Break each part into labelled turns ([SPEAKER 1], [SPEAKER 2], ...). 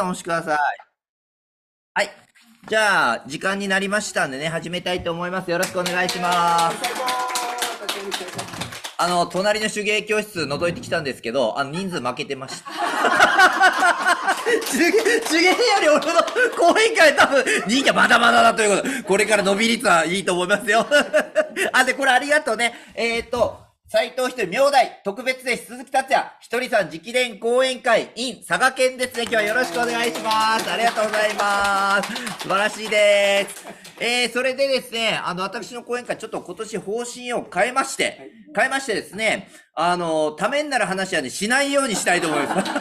[SPEAKER 1] タンを押してください。はい。じゃあ、時間になりましたんでね、始めたいと思います。よろしくお願いします。あの、隣の手芸教室覗いてきたんですけど、あの、人数負けてました。手芸、手芸より俺の講演会多分、人気はまだまだだということで。これから伸び率はいいと思いますよ。あ、で、これありがとうね。えっ、ー、と、斎藤一人、り、明大、特別で鈴木達也、ひとりさん直伝講演会 in 佐賀県ですね。今日はよろしくお願いします。ありがとうございます。素晴らしいです。えー、それでですね、あの、私の講演会、ちょっと今年方針を変えまして、変えましてですね、あの、ためになる話はね、しないようにしたいと思います。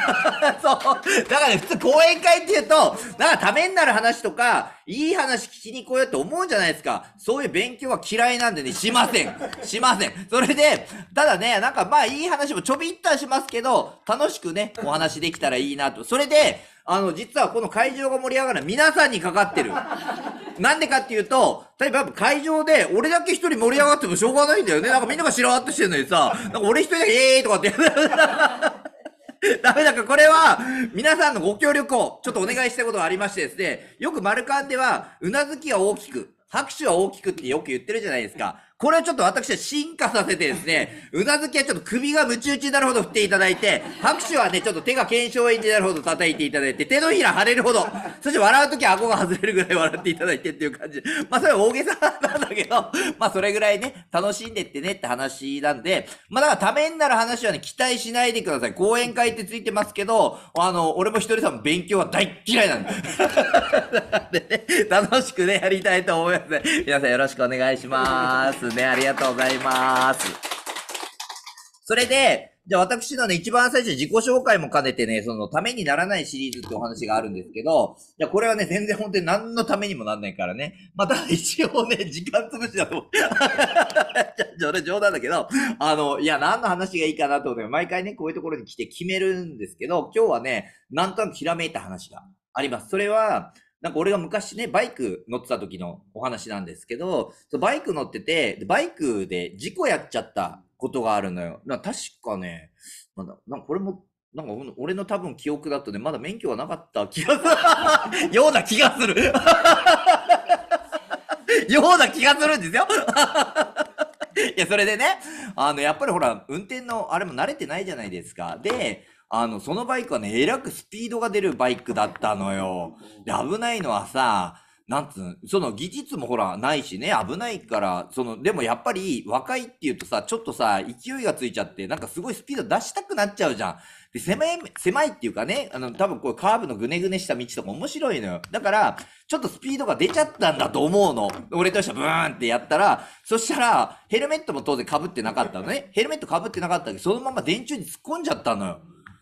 [SPEAKER 1] そう。だから、ね、普通講演会って言うと、なんかためになる話とか、いい話聞きに来ようって思うんじゃないですか。そういう勉強は嫌いなんでね、しません。しません。それで、ただね、なんかまあいい話もちょびっとはしますけど、楽しくね、お話できたらいいなと。それで、あの、実はこの会場が盛り上がるのは皆さんにかかってる。なんでかっていうと、例えば会場で俺だけ一人盛り上がってもしょうがないんだよね。なんかみんながしらーっとしてるのにさ、なんか俺一人だけ、えーとかって。ダメだから、これは、皆さんのご協力を、ちょっとお願いしたことがありましてですね、よく丸カンでは、うなずきは大きく、拍手は大きくってよく言ってるじゃないですか。これはちょっと私は進化させてですね、うなずきはちょっと首がムチ打ちになるほど振っていただいて、拍手はね、ちょっと手が検証炎になるほど叩いていただいて、手のひら腫れるほど、そして笑うときは顎が外れるぐらい笑っていただいてっていう感じ。まあそれは大げさなんだけど、まあそれぐらいね、楽しんでってねって話なんで、まあだからためになる話はね、期待しないでください。講演会ってついてますけど、あの、俺も一人さん勉強は大嫌いなんで。でね、楽しくね、やりたいと思いますね。皆さんよろしくお願いします。ですね。ありがとうございます。それで、じゃあ私のね、一番最初自己紹介も兼ねてね、そのためにならないシリーズってお話があるんですけど、じゃあこれはね、全然本当に何のためにもなんないからね。また一応ね、時間潰しだと じゃあ俺冗談だけど、あの、いや、何の話がいいかなと思って、毎回ね、こういうところに来て決めるんですけど、今日はね、なんとなくひらめいた話があります。それは、なんか俺が昔ね、バイク乗ってた時のお話なんですけど、バイク乗ってて、バイクで事故やっちゃったことがあるのよ。な確かね、だ、なんかこれも、なんか俺の多分記憶だとね、まだ免許がなかった気がする。ような気がする。ような気がするんですよ。いや、それでね、あの、やっぱりほら、運転のあれも慣れてないじゃないですか。で、あの、そのバイクはね、えらくスピードが出るバイクだったのよ。で、危ないのはさ、なんつうその技術もほら、ないしね、危ないから、その、でもやっぱり、若いって言うとさ、ちょっとさ、勢いがついちゃって、なんかすごいスピード出したくなっちゃうじゃん。で、狭い、狭いっていうかね、あの、多分これカーブのぐねぐねした道とか面白いのよ。だから、ちょっとスピードが出ちゃったんだと思うの。俺としてはブーンってやったら、そしたら、ヘルメットも当然被ってなかったのね。ヘルメット被ってなかったけど、そのまま電柱に突っ込んじゃったのよ。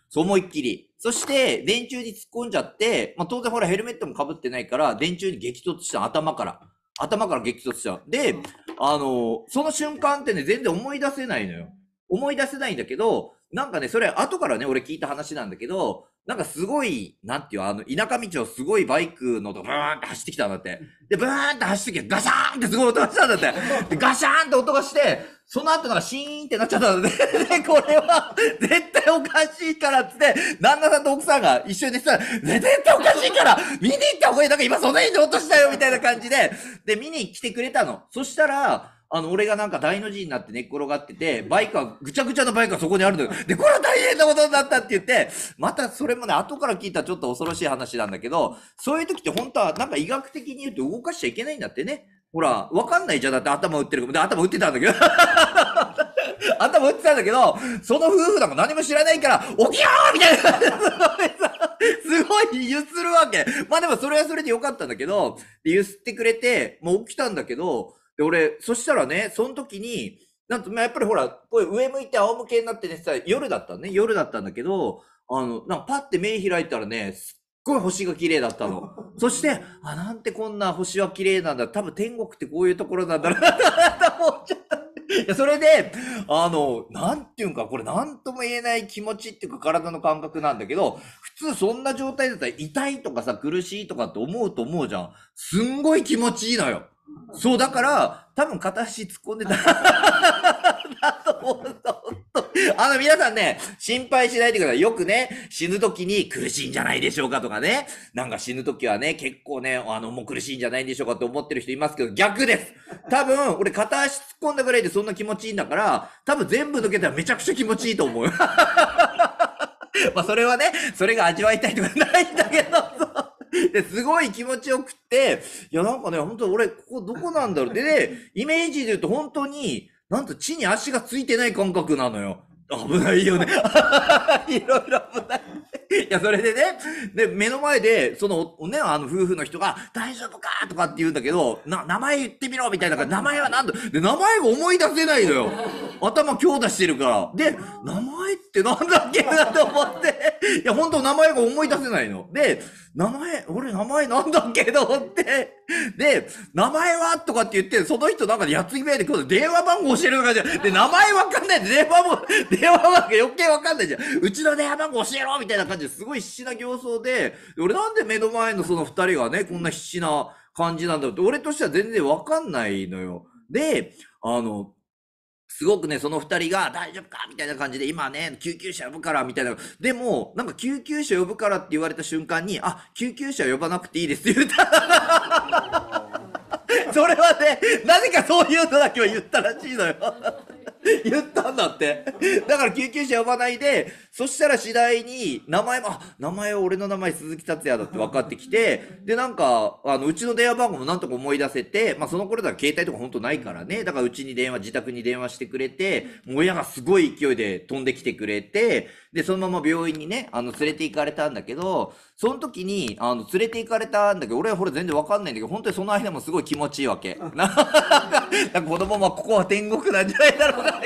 [SPEAKER 1] そう思いっきり。そして、電柱に突っ込んじゃって、まあ、当然ほらヘルメットも被ってないから、電柱に激突した頭から。頭から激突した。で、あの、その瞬間ってね、全然思い出せないのよ。思い出せないんだけど、なんかね、それ後からね、俺聞いた話なんだけど、なんかすごい、なんていう、あの、田舎道をすごいバイクのとブーンって走ってきたんだって。で、ブーンって走ってきて、ガシャーンってすごい音がしたんだって。で、ガシャーンって音がして、その後からシーンってなっちゃったんだって。で、これは、絶対おかしいからっつって、旦那さんと奥さんが一緒にさ、たら、絶対おかしいから見に行った方がいいなんか今その辺で音したよみたいな感じで、で、見に来てくれたの。そしたら、あの、俺がなんか大の字になって寝っ転がってて、バイクは、ぐちゃぐちゃのバイクはそこにあるんだよ。で、これは大変なことになったって言って、またそれもね、後から聞いたちょっと恐ろしい話なんだけど、そういう時って本当はなんか医学的に言うと動かしちゃいけないんだってね。ほら、わかんないじゃん。だって頭打ってるかも。で、頭打ってたんだけど。頭打ってたんだけど、その夫婦なんか何も知らないから、起きようみたいな。すごい揺するわけ。まあでもそれはそれでよかったんだけど、ゆすってくれて、もう起きたんだけど、で、俺、そしたらね、その時に、なんと、まあ、やっぱりほら、こう上向いて仰向けになって寝てた夜だったね、夜だったんだけど、あの、なんかパッて目開いたらね、すっごい星が綺麗だったの。そして、あ、なんてこんな星は綺麗なんだ。多分天国ってこういうところなんだな、と思っちゃった。いや、それで、あの、なんていうんか、これなんとも言えない気持ちっていうか体の感覚なんだけど、普通そんな状態だったら痛いとかさ、苦しいとかって思うと思うじゃん。すんごい気持ちいいのよ。そう、だから、多分片足突っ込んでた。う あの、皆さんね、心配しないでください。よくね、死ぬ時に苦しいんじゃないでしょうかとかね。なんか死ぬ時はね、結構ね、あの、もう苦しいんじゃないんでしょうかって思ってる人いますけど、逆です。多分、俺片足突っ込んだぐらいでそんな気持ちいいんだから、多分全部抜けたらめちゃくちゃ気持ちいいと思う。まあ、それはね、それが味わいたいとかないんだけど。ですごい気持ちよくって、いや、なんかね、本当俺、ここどこなんだろう。でね、イメージで言うと本当に、なんと地に足がついてない感覚なのよ。危ないよね。いろいろ危ない。いや、それでね、で、目の前で、その、ね、あの、夫婦の人が、大丈夫かとかって言うんだけど、な、名前言ってみろみたいな名前は何だで、名前が思い出せないのよ。頭強打してるから。で、名前ってなんだっけなと思って。いや、本当名前が思い出せないの。で、名前、俺名前なんだっけと思って。で、名前はとかって言って、その人なんかでやつぎめで今日電話番号教える感かじゃで、名前わかんないで、電話も、電話番号余計わかんないじゃん。うちの電話番号教えろみたいな感じですごい必死な形相で、俺なんで目の前のその二人がね、こんな必死な感じなんだろうって、俺としては全然わかんないのよ。で、あの、すごくね、その二人が大丈夫かみたいな感じで、今ね、救急車呼ぶから、みたいな。でも、なんか救急車呼ぶからって言われた瞬間に、あ、救急車呼ばなくていいですって言った。それはね、なぜかそういうのだけは言ったらしいのよ言ったんだって。だから救急車呼ばないで、そしたら次第に、名前も、あ、名前は俺の名前鈴木達也だって分かってきて、で、なんか、あの、うちの電話番号もなんとか思い出せて、まあその頃だ携帯とか本当ないからね、だからうちに電話、自宅に電話してくれて、もう親がすごい勢いで飛んできてくれて、で、そのまま病院にね、あの、連れて行かれたんだけど、その時に、あの、連れて行かれたんだけど、俺はほら全然分かんないんだけど、本当にその間もすごい気持ちいいわけ。な子供もここは天国なんじゃないだろうな、な。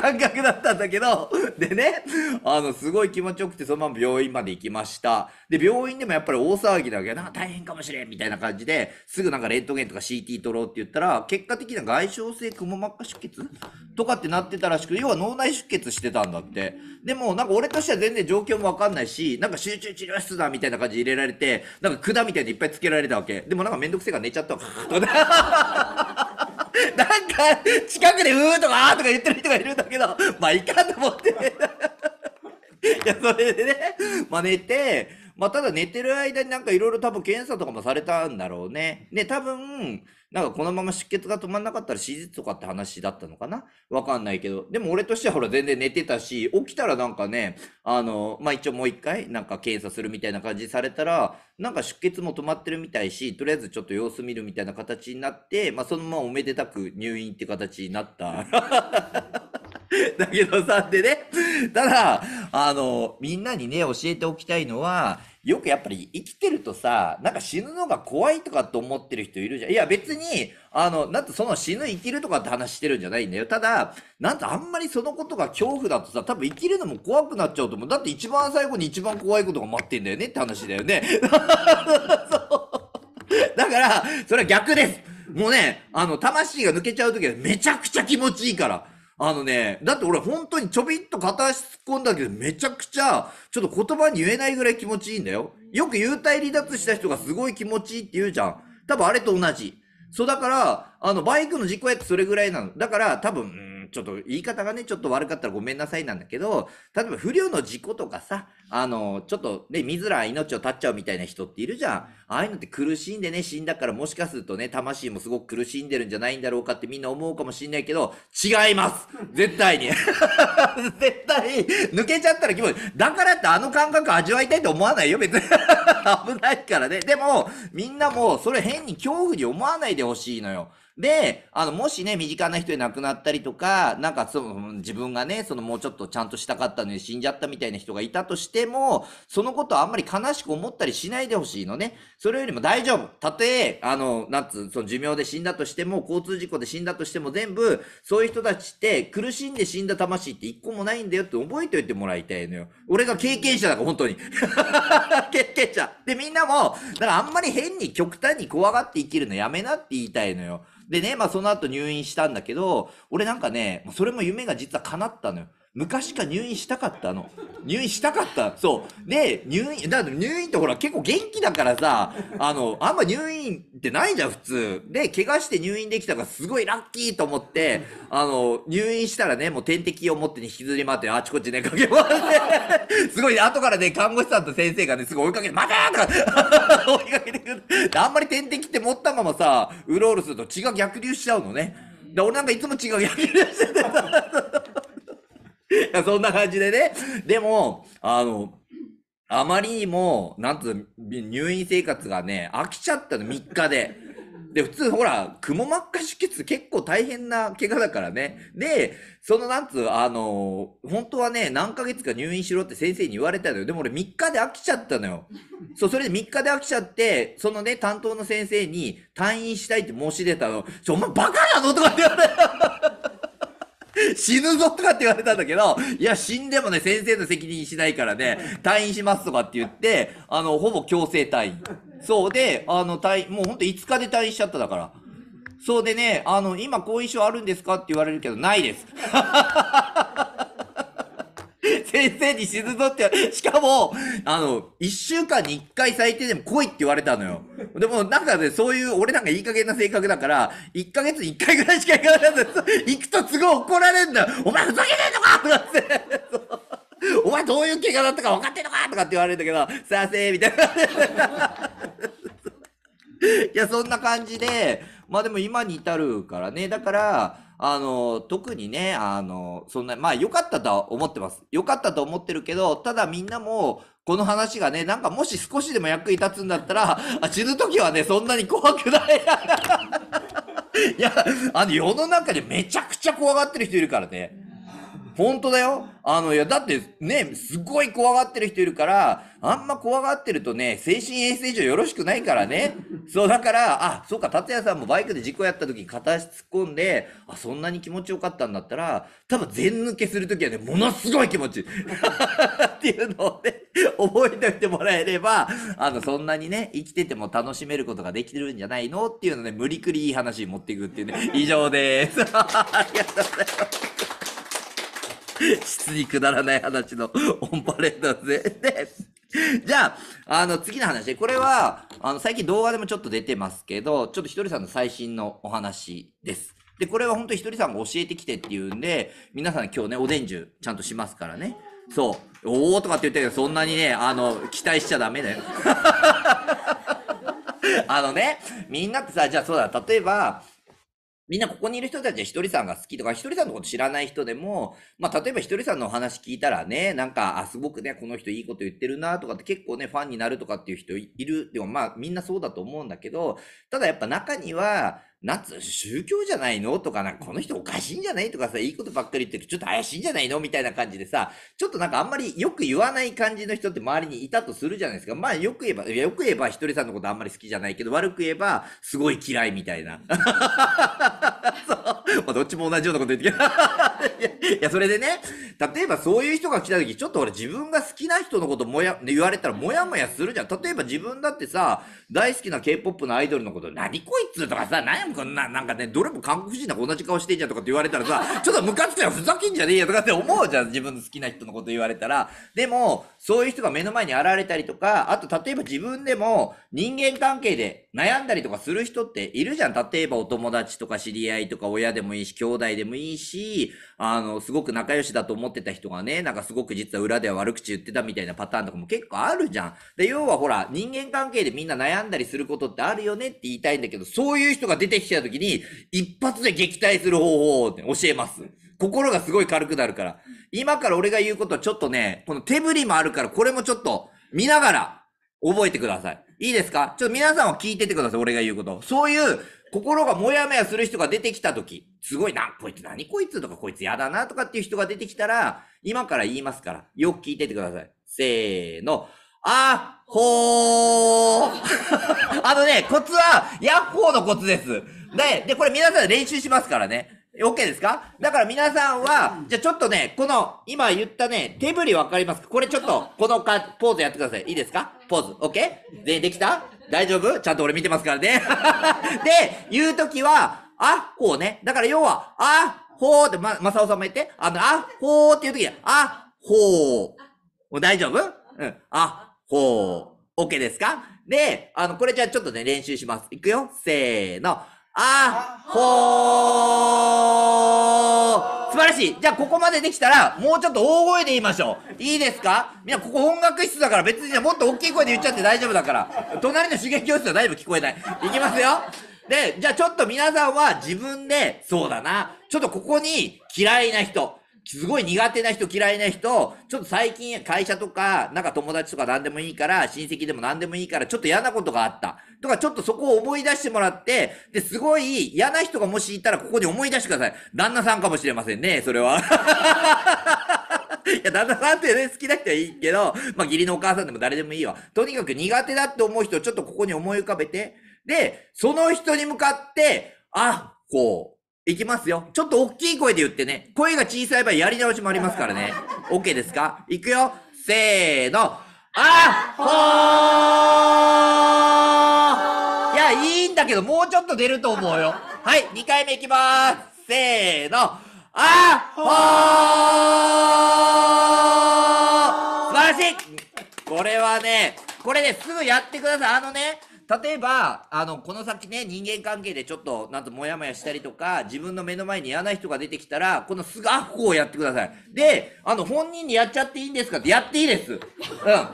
[SPEAKER 1] 感覚だったんだけど、でね、あの、すごい気持ちよくて、そのまま病院まで行きました。で、病院でもやっぱり大騒ぎだけど、な大変かもしれんみたいな感じで、すぐなんかレントゲンとか CT 取ろうって言ったら、結果的な外傷性くも膜下出血とかってなってたらしく、要は脳内出血してたんだって。でも、なんか俺としては全然状況もわかんないし、なんか集中治療室だみたいな感じで入れられて、なんか管みたいでいっぱいつけられたわけ。でもなんかめんどくせえから寝ちゃったわ。なんか、近くでうーとかあーとか言ってる人がいるんだけど、まあいかんと思って。いや、それでね、まあ寝て、まあただ寝てる間になんかいろいろ多分検査とかもされたんだろうね。ね、多分、なんかこのまま出血が止まんなかったら手術とかって話だったのかなわかんないけど。でも俺としてはほら全然寝てたし、起きたらなんかね、あの、まあ、一応もう一回なんか検査するみたいな感じされたら、なんか出血も止まってるみたいし、とりあえずちょっと様子見るみたいな形になって、まあ、そのままおめでたく入院って形になった。だけどさ、でね、ただ、あの、みんなにね、教えておきたいのは、よくやっぱり生きてるとさ、なんか死ぬのが怖いとかって思ってる人いるじゃん。いや別に、あの、なんとその死ぬ生きるとかって話してるんじゃないんだよ。ただ、なんとあんまりそのことが恐怖だとさ、多分生きるのも怖くなっちゃうと思う。だって一番最後に一番怖いことが待ってんだよねって話だよね。だから、それは逆です。もうね、あの、魂が抜けちゃうときはめちゃくちゃ気持ちいいから。あのね、だって俺本当にちょびっと片足突っ込んだけど、めちゃくちゃ、ちょっと言葉に言えないぐらい気持ちいいんだよ。よく幽体離脱した人がすごい気持ちいいって言うじゃん。多分あれと同じ。そうだから、あの、バイクの実行やってそれぐらいなの。だから、多分、ちょっと言い方がね、ちょっと悪かったらごめんなさいなんだけど、例えば不慮の事故とかさ、あの、ちょっとね、見づらい命を絶っちゃうみたいな人っているじゃん。ああいうのって苦しんでね、死んだからもしかするとね、魂もすごく苦しんでるんじゃないんだろうかってみんな思うかもしんないけど、違います絶対に 絶対、抜けちゃったら気持ちいい。だからってあの感覚味わいたいと思わないよ、別に 危ないからね。でも、みんなもそれ変に恐怖に思わないでほしいのよ。で、あの、もしね、身近な人で亡くなったりとか、なんかその、自分がね、そのもうちょっとちゃんとしたかったのに死んじゃったみたいな人がいたとしても、そのことあんまり悲しく思ったりしないでほしいのね。それよりも大丈夫。たとえ、あの、なんつう、その寿命で死んだとしても、交通事故で死んだとしても全部、そういう人たちって苦しんで死んだ魂って一個もないんだよって覚えておいてもらいたいのよ。俺が経験者だから、本当に。経験者。で、みんなも、だからあんまり変に極端に怖がって生きるのやめなって言いたいのよ。でね、まあその後入院したんだけど、俺なんかね、それも夢が実は叶ったのよ。昔か入院したかったの。入院したかった。そう。で、入院、だって入院ってほら結構元気だからさ、あの、あんま入院ってないじゃん、普通。で、怪我して入院できたからすごいラッキーと思って、あの、入院したらね、もう点滴を持って引きずり回って、あちこちね、かけ回って、すごい、後からね、看護師さんと先生がね、すごい追いかけて、またとか 追いかけてくる。あんまり点滴って持ったままさ、うろうろすると血が逆流しちゃうのね。で、俺なんかいつも血が逆流しててさ、そんな感じでね。でも、あの、あまりにも、なんつう入院生活がね、飽きちゃったの、3日で。で、普通、ほら、くも膜下出血結構大変な怪我だからね。で、その、なんつう、あの、本当はね、何ヶ月か入院しろって先生に言われたのよ。でも俺3日で飽きちゃったのよ。そう、それで3日で飽きちゃって、そのね、担当の先生に退院したいって申し出たの。ちょ、お前バカなのとかって言われた。死ぬぞとかって言われたんだけど、いや、死んでもね、先生の責任しないからね、退院しますとかって言って、あの、ほぼ強制退院。そうで、あの、退、もうほんと5日で退院しちゃっただから。そうでね、あの、今後遺症あるんですかって言われるけど、ないです。先生に死ぬぞって、しかも、あの、一週間に一回最低でも来いって言われたのよ。でも、なんかね、そういう、俺なんかいい加減な性格だから、一ヶ月に一回ぐらいしか行かない行くとすごい怒られるんだよ。お前ふざけてんのかとかって。お前どういう怪我だったか分かってんのかとかって言われるんだけど、さあせーみたいな。いや、そんな感じで、まあでも今に至るからね、だから、あの、特にね、あの、そんな、まあ良かったとは思ってます。良かったと思ってるけど、ただみんなも、この話がね、なんかもし少しでも役に立つんだったら、あ死ぬ時はね、そんなに怖くない。いや、あの世の中でめちゃくちゃ怖がってる人いるからね。本当だよ。あの、いや、だってね、すごい怖がってる人いるから、あんま怖がってるとね、精神衛生上よろしくないからね。そう、だから、あ、そうか、達也さんもバイクで事故やった時に片足突っ込んで、あ、そんなに気持ちよかったんだったら、多分全抜けする時はね、ものすごい気持ちいい。っていうのをね、覚えておいてもらえれば、あの、そんなにね、生きてても楽しめることができてるんじゃないのっていうのね、無理くりいい話に持っていくっていうね、以上です。ありがとうございます。質にくだらない話のオンパレードです じゃあ、あの、次の話。これは、あの、最近動画でもちょっと出てますけど、ちょっとひとりさんの最新のお話です。で、これは本当にひとりさんが教えてきてっていうんで、皆さん今日ね、おでんじゅちゃんとしますからね。そう。おーとかって言ったけど、そんなにね、あの、期待しちゃダメだよ。あのね、みんなってさ、じゃあそうだ、例えば、みんなここにいる人たちはひとりさんが好きとか、ひとりさんのこと知らない人でも、まあ、例えばひとりさんのお話聞いたらね、なんか、あ、すごくね、この人いいこと言ってるなとかって結構ね、ファンになるとかっていう人いる。でもまあ、みんなそうだと思うんだけど、ただやっぱ中には、なんつ宗教じゃないのとか、なんかこの人おかしいんじゃないとかさ、いいことばっかり言ってるちょっと怪しいんじゃないのみたいな感じでさ、ちょっとなんかあんまりよく言わない感じの人って周りにいたとするじゃないですか。まあよく言えば、よく言えばひとりさんのことあんまり好きじゃないけど、悪く言えばすごい嫌いみたいな。まあどっちも同じようなこと言って いや、それでね、例えばそういう人が来た時、ちょっと俺自分が好きな人のこともや、言われたらもやもやするじゃん。例えば自分だってさ、大好きな K-POP のアイドルのこと、何こいつとかさ、何やこんな、なんかね、どれも韓国人なんか同じ顔してんじゃんとかって言われたらさ、ちょっとムカつくやふざけんじゃねえよとかって思うじゃん。自分の好きな人のこと言われたら。でも、そういう人が目の前に現れたりとか、あと例えば自分でも人間関係で悩んだりとかする人っているじゃん。例えばお友達とか知り合いとか親でもいいし、兄弟でもいいし、あの、すごく仲良しだと思ってた人がね、なんかすごく実は裏では悪口言ってたみたいなパターンとかも結構あるじゃん。で、要はほら、人間関係でみんな悩んだりすることってあるよねって言いたいんだけど、そういう人が出てきた時に、一発で撃退する方法を教えます。心がすごい軽くなるから。今から俺が言うことちょっとね、この手振りもあるから、これもちょっと見ながら覚えてください。いいですかちょっと皆さんは聞いててください、俺が言うこと。そういう心がもやもやする人が出てきたとき、すごいな、こいつ何こいつとかこいつやだなとかっていう人が出てきたら、今から言いますから、よく聞いててください。せーの。あほー あのね、コツは、ヤッホーのコツです。で、で、これ皆さん練習しますからね。OK ですかだから皆さんは、じゃあちょっとね、この、今言ったね、手振りわかりますかこれちょっと、このか、ポーズやってください。いいですかポーズ。OK? で、できた大丈夫ちゃんと俺見てますからね。で、言うときは、あ、こうね。だから要は、あ、ほうって、ま、まさおさんも言って、あの、あ、ほうっていうときは、あ、ほう。大丈夫うん。あ、ほう。OK ですかで、あの、これじゃあちょっとね、練習します。いくよ。せーの。あほー素晴らしいじゃあここまでできたら、もうちょっと大声で言いましょう。いいですかみんなここ音楽室だから別にもっと大きい声で言っちゃって大丈夫だから。隣の手芸教室はだいぶ聞こえない。いきますよで、じゃあちょっと皆さんは自分で、そうだな。ちょっとここに嫌いな人、すごい苦手な人、嫌いな人、ちょっと最近会社とか、なんか友達とか何でもいいから、親戚でも何でもいいから、ちょっと嫌なことがあった。とか、ちょっとそこを思い出してもらって、で、すごい嫌な人がもしいたら、ここに思い出してください。旦那さんかもしれませんね、それは。いや、旦那さんってね、好きな人はいいけど、まあ、義理のお母さんでも誰でもいいわ。とにかく苦手だって思う人をちょっとここに思い浮かべて、で、その人に向かって、あ、こう、いきますよ。ちょっと大きい声で言ってね。声が小さい場合やり直しもありますからね。OK ですかいくよ。せーの。あほーいや、いいんだけど、もうちょっと出ると思うよ。はい、2回目いきまーす。せーの。あほー素晴らしいこれはね、これね、すぐやってください。あのね、例えばあのこの先ね人間関係でちょっとなんとモヤモヤしたりとか自分の目の前に嫌な人が出てきたらこのすアッコをやってくださいであの本人にやっちゃっていいんですかってやっていいです、うん、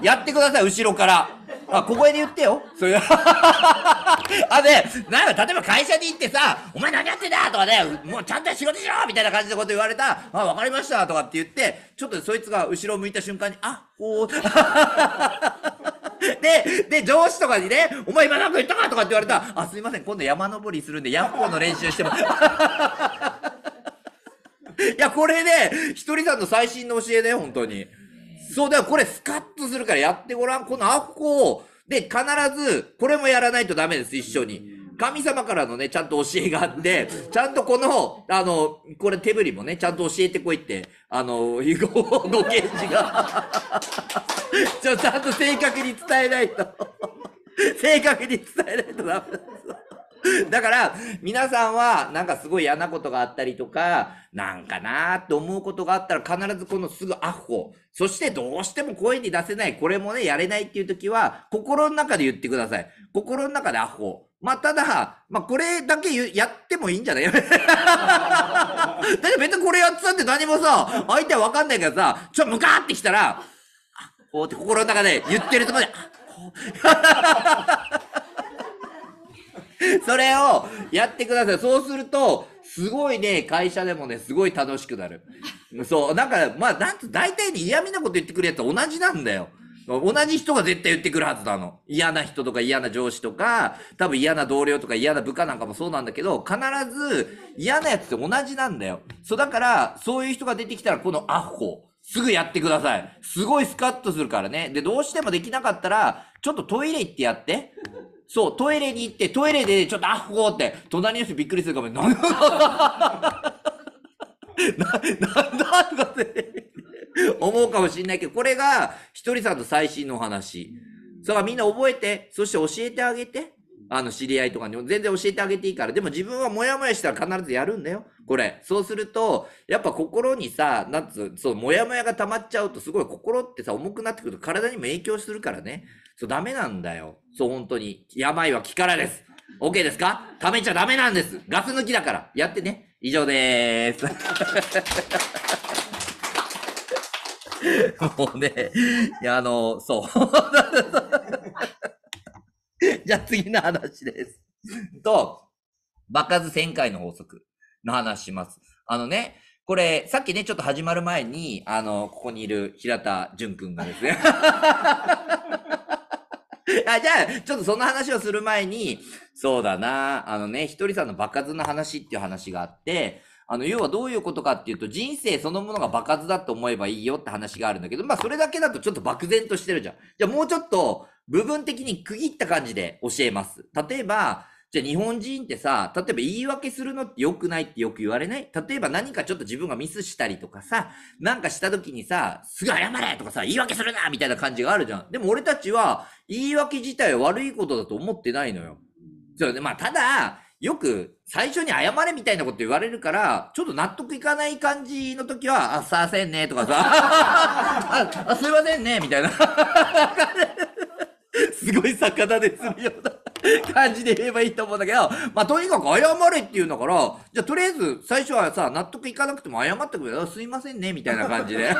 [SPEAKER 1] やってください後ろからあ小声で言ってよそれ あでなんか例えば会社に行ってさ「お前何やってんだ!」とかね「もうちゃんと仕事しろ!」みたいな感じのこと言われた「あ分かりました」とかって言ってちょっとそいつが後ろを向いた瞬間に「あおお」で、で、上司とかにね、お前今なんか言ったかとかって言われたら、あ、すいません、今度山登りするんで、ヤッホーの練習しても。いや、これね、ひとりさんの最新の教えね、本当に。そう、だからこれスカッとするからやってごらん。このアホを、で、必ず、これもやらないとダメです、一緒に。神様からのね、ちゃんと教えがあって、ちゃんとこの、あの、これ手振りもね、ちゃんと教えてこいってあの、ご、ご刑事がちょ、ちゃんと正確に伝えないと正確に伝えないとダメです。だから、皆さんは、なんかすごい嫌なことがあったりとか、なんかなーって思うことがあったら、必ずこのすぐアホ。そしてどうしても声に出せない、これもね、やれないっていう時は、心の中で言ってください。心の中でアホ。まあ、ただ、まあ、これだけやってもいいんじゃない だって別にこれやってたって何もさ、相手はわかんないけどさ、ちょ、ムカーってきたら、こうって心の中で言ってるとこで、それをやってください。そうすると、すごいね、会社でもね、すごい楽しくなる。そう、なんか、まあ、なんつ、大体に嫌味なこと言ってくるやつ同じなんだよ。同じ人が絶対言ってくるはずなの。嫌な人とか嫌な上司とか、多分嫌な同僚とか嫌な部下なんかもそうなんだけど、必ず嫌なやつって同じなんだよ。そうだから、そういう人が出てきたらこのアホ、すぐやってください。すごいスカッとするからね。で、どうしてもできなかったら、ちょっとトイレ行ってやって。そう、トイレに行って、トイレでちょっとアホって、隣の人びっくりするかも。なんだなんだとかって。思うかもしれないけど、これがひとりさんの最新のお話。それはみんな覚えて、そして教えてあげて。あの知り合いとかにも全然教えてあげていいから。でも自分はモヤモヤしたら必ずやるんだよ。これ。そうすると、やっぱ心にさ、なんつう、そう、モヤモヤが溜まっちゃうとすごい心ってさ、重くなってくると体にも影響するからね。そう、ダメなんだよ。そう、本当に。病は気からです。OK ですか溜めちゃダメなんです。ガス抜きだから。やってね。以上です。もうね、いや、あの、そう。じゃあ次の話です。と、場数旋回の法則の話します。あのね、これ、さっきね、ちょっと始まる前に、あの、ここにいる平田淳君がですね。あじゃあ、ちょっとその話をする前に、そうだな、あのね、ひとりさんの場数の話っていう話があって、あの、要はどういうことかっていうと、人生そのものが爆発だと思えばいいよって話があるんだけど、まあそれだけだとちょっと漠然としてるじゃん。じゃあもうちょっと部分的に区切った感じで教えます。例えば、じゃあ日本人ってさ、例えば言い訳するのって良くないってよく言われない例えば何かちょっと自分がミスしたりとかさ、なんかした時にさ、すぐ謝れとかさ、言い訳するなみたいな感じがあるじゃん。でも俺たちは言い訳自体は悪いことだと思ってないのよ。そうね。まあただ、よく最初に謝れみたいなこと言われるから、ちょっと納得いかない感じの時は、あ、させんねとかさ、あすいませんねみたいな。すごい魚ですみような感じで言えばいいと思うんだけど、まあ、とにかく謝れって言うんだから、じゃあとりあえず最初はさ、納得いかなくても謝ってくれよ。すいませんねみたいな感じで。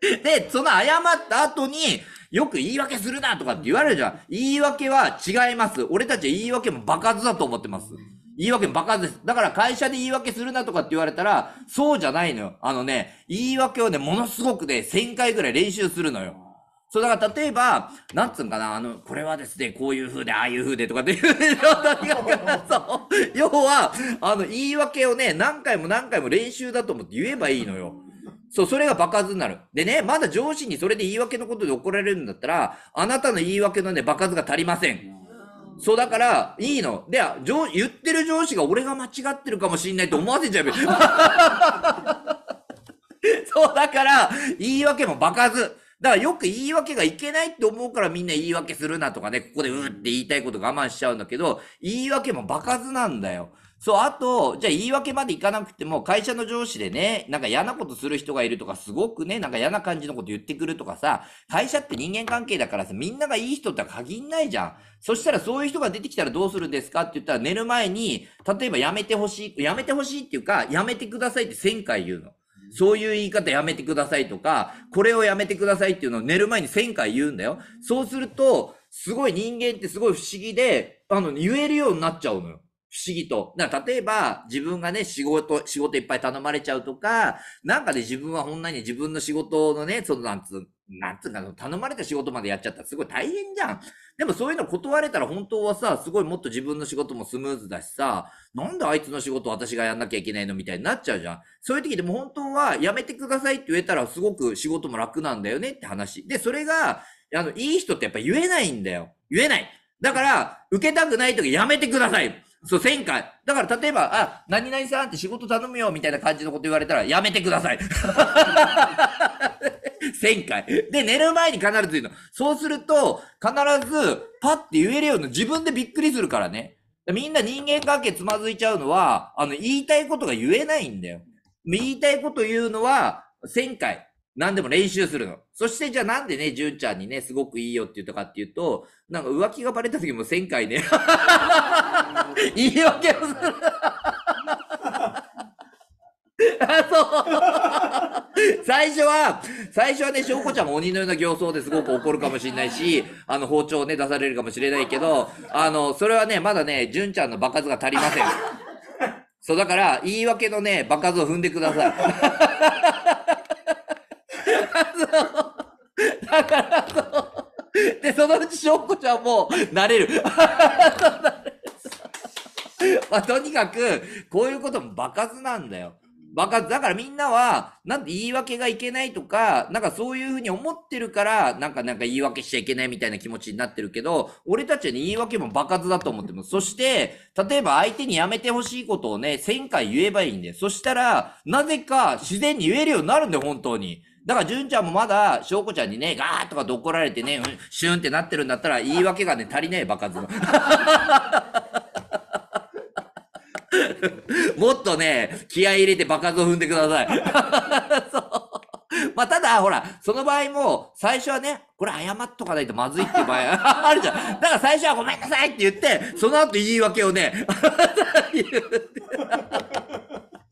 [SPEAKER 1] で、その謝った後に、よく言い訳するなとかって言われるじゃん。言い訳は違います。俺たちは言い訳も爆発だと思ってます。言い訳も爆発です。だから会社で言い訳するなとかって言われたら、そうじゃないのよ。あのね、言い訳をね、ものすごくね、1000回ぐらい練習するのよ。そう、だから例えば、なんつうんかな、あの、これはですね、こういう風で、ああいう風でとかっていう、ね、そう。要は、あの、言い訳をね、何回も何回も練習だと思って言えばいいのよ。そう、それが爆発になる。でね、まだ上司にそれで言い訳のことで怒られるんだったら、あなたの言い訳のね、爆発が足りません。そう、だから、いいの。で、言ってる上司が俺が間違ってるかもしんないと思わせちゃう そう、だから、言い訳も爆発。だからよく言い訳がいけないって思うからみんな言い訳するなとかね、ここでうーって言いたいこと我慢しちゃうんだけど、言い訳も爆発なんだよ。そう、あと、じゃあ言い訳までいかなくても、会社の上司でね、なんか嫌なことする人がいるとか、すごくね、なんか嫌な感じのこと言ってくるとかさ、会社って人間関係だからさ、みんながいい人って限んないじゃん。そしたらそういう人が出てきたらどうするんですかって言ったら、寝る前に、例えばやめてほしい、やめてほしいっていうか、やめてくださいって1000回言うの。そういう言い方やめてくださいとか、これをやめてくださいっていうのを寝る前に1000回言うんだよ。そうすると、すごい人間ってすごい不思議で、あの、言えるようになっちゃうのよ。不思議と。だから例えば、自分がね、仕事、仕事いっぱい頼まれちゃうとか、なんかで自分はほんなに自分の仕事のね、そのなんつう、なんつうか、頼まれた仕事までやっちゃったらすごい大変じゃん。でもそういうの断れたら本当はさ、すごいもっと自分の仕事もスムーズだしさ、なんであいつの仕事私がやんなきゃいけないのみたいになっちゃうじゃん。そういう時でも本当はやめてくださいって言えたらすごく仕事も楽なんだよねって話。で、それが、あの、いい人ってやっぱ言えないんだよ。言えない。だから、受けたくない時やめてください。そう、1000回。だから例えば、あ、何々さんって仕事頼むよみたいな感じのこと言われたら、やめてください。1000 回。で、寝る前に必ず言うの。そうすると、必ず、パって言えるような自分でびっくりするからね。みんな人間関係つまずいちゃうのは、あの、言いたいことが言えないんだよ。言いたいこと言うのは、1000回。何でも練習するの。そしてじゃあなんでね、純ちゃんにね、すごくいいよって言ったかっていうと、なんか浮気がバレた時も1000回ね、言い訳をする。あ、そう。最初は、最初はね、翔子ちゃんも鬼のような形相ですごく怒るかもしれないし、あの、包丁ね、出されるかもしれないけど、あの、それはね、まだね、純ちゃんの場数が足りません。そう、だから、言い訳のね、場数を踏んでください。だからそう。で、そのうち翔子ちゃんもなれる。まあ、とにかく、こういうことも場数なんだよ。場数。だからみんなは、なんて言い訳がいけないとか、なんかそういうふうに思ってるから、なんかなんか言い訳しちゃいけないみたいな気持ちになってるけど、俺たちは、ね、言い訳も場数だと思ってます。そして、例えば相手にやめてほしいことをね、1000回言えばいいんで。そしたら、なぜか自然に言えるようになるんだよ、本当に。だから、純ちゃんもまだ、翔子ちゃんにね、ガーッとかと怒られてね、シュンってなってるんだったら、言い訳がね、足りねえ、バカズの。もっとね、気合い入れてバカズを踏んでください。そう。まあ、ただ、ほら、その場合も、最初はね、これ謝っとかないとまずいっていう場合 あるじゃん。だから最初はごめんなさいって言って、その後言い訳をね、言って。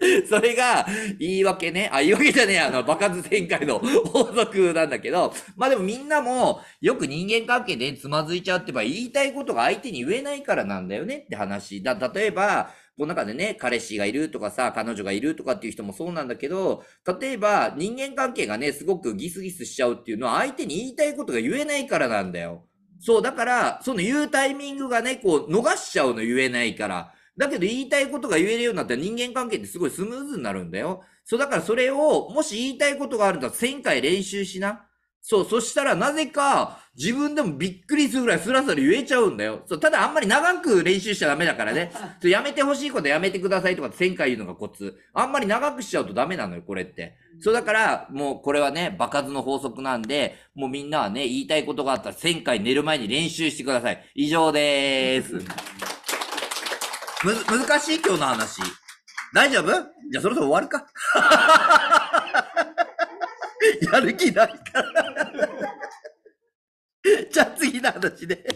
[SPEAKER 1] それが、言い訳ね。あ、言い訳じゃねえ、あの、バカず展開の 法則なんだけど、まあでもみんなも、よく人間関係でつまずいちゃってば、言いたいことが相手に言えないからなんだよねって話。だ、例えば、この中でね、彼氏がいるとかさ、彼女がいるとかっていう人もそうなんだけど、例えば人間関係がね、すごくギスギスしちゃうっていうのは相手に言いたいことが言えないからなんだよ。そう、だから、その言うタイミングがね、こう、逃しちゃうの言えないから。だけど言いたいことが言えるようになったら人間関係ってすごいスムーズになるんだよ。そう、だからそれを、もし言いたいことがあるんだったら1000回練習しな。そう、そしたらなぜか自分でもびっくりするぐらいスラスラ言えちゃうんだよ。そう、ただあんまり長く練習しちゃダメだからね。そうやめてほしいことやめてくださいとかって1000回言うのがコツ。あんまり長くしちゃうとダメなのよ、これって。そうだから、もうこれはね、場数の法則なんで、もうみんなはね、言いたいことがあったら1000回寝る前に練習してください。以上でーす。む、難しい今日の話。大丈夫じゃあそろそろ終わるか。やる気ないから。じゃあ次の話で。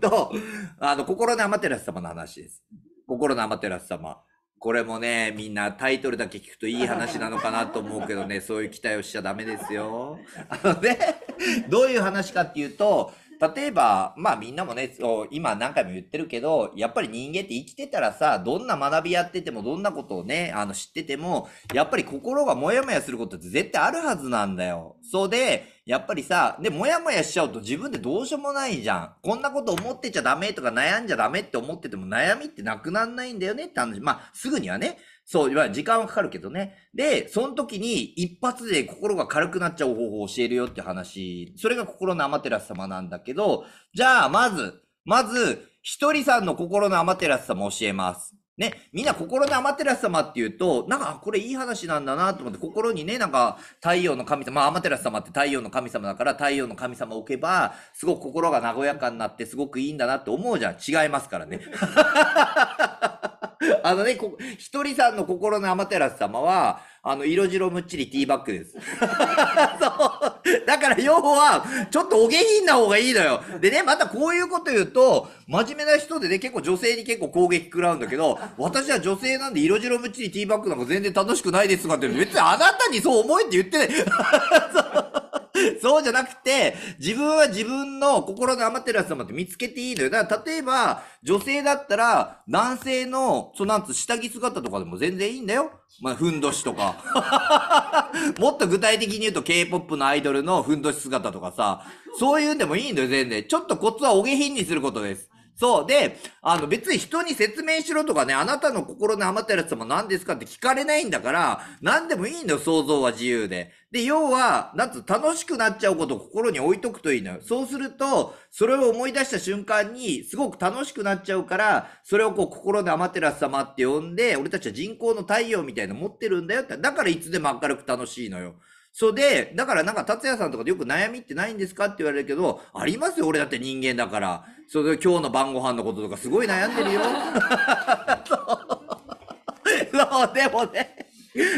[SPEAKER 1] と、あの、心のアマテラス様の話です。心のアマテラス様。これもね、みんなタイトルだけ聞くといい話なのかなと思うけどね、そういう期待をしちゃダメですよ。あのね、どういう話かっていうと、例えば、まあみんなもね、そう今何回も言ってるけど、やっぱり人間って生きてたらさ、どんな学びやってても、どんなことをね、あの知ってても、やっぱり心がモヤモヤすることって絶対あるはずなんだよ。そうで、やっぱりさ、で、モヤモヤしちゃうと自分でどうしようもないじゃん。こんなこと思ってちゃダメとか悩んじゃダメって思ってても悩みってなくなんないんだよねって話。まあ、すぐにはね。そう、いわゆる時間はかかるけどね。で、その時に一発で心が軽くなっちゃう方法を教えるよって話。それが心のアマテラス様なんだけど、じゃあ、まず、まず、ひとりさんの心のアマテラス様を教えます。ね、みんな心のアマテラス様って言うと、なんか、これいい話なんだなと思って、心にね、なんか、太陽の神様、まあ、アマテラス様って太陽の神様だから、太陽の神様を置けば、すごく心が和やかになって、すごくいいんだなって思うじゃん。違いますからね。あのね、こひとりさんの心の天照様は、あの、色白むっちりティーバッグです。そう。だから要は、ちょっとお下品な方がいいのよ。でね、またこういうこと言うと、真面目な人でね、結構女性に結構攻撃食らうんだけど、私は女性なんで色白むっちりティーバッグなんか全然楽しくないですとかって、別にあなたにそう思えって言ってない。そう そうじゃなくて、自分は自分の心の余ってるやつだって見つけていいのよ。だから、例えば、女性だったら、男性の、そのなんつう、下着姿とかでも全然いいんだよ。まあ、ふんどしとか。もっと具体的に言うと、K-POP のアイドルのふんどし姿とかさ、そういうんでもいいんだよ、全然。ちょっとコツはお下品にすることです。そう。で、あの別に人に説明しろとかね、あなたの心の余ったやつも何ですかって聞かれないんだから、何でもいいのよ、想像は自由で。で、要は、なんつ楽しくなっちゃうことを心に置いとくといいのよ。そうすると、それを思い出した瞬間に、すごく楽しくなっちゃうから、それをこう、心のアマテラス様って呼んで、俺たちは人工の太陽みたいなの持ってるんだよって。だからいつでも明るく楽しいのよ。そうで、だからなんか達也さんとかでよく悩みってないんですかって言われるけど、ありますよ、俺だって人間だから。それ今日の晩ご飯のこととかすごい悩んでるよ。そう、でもね。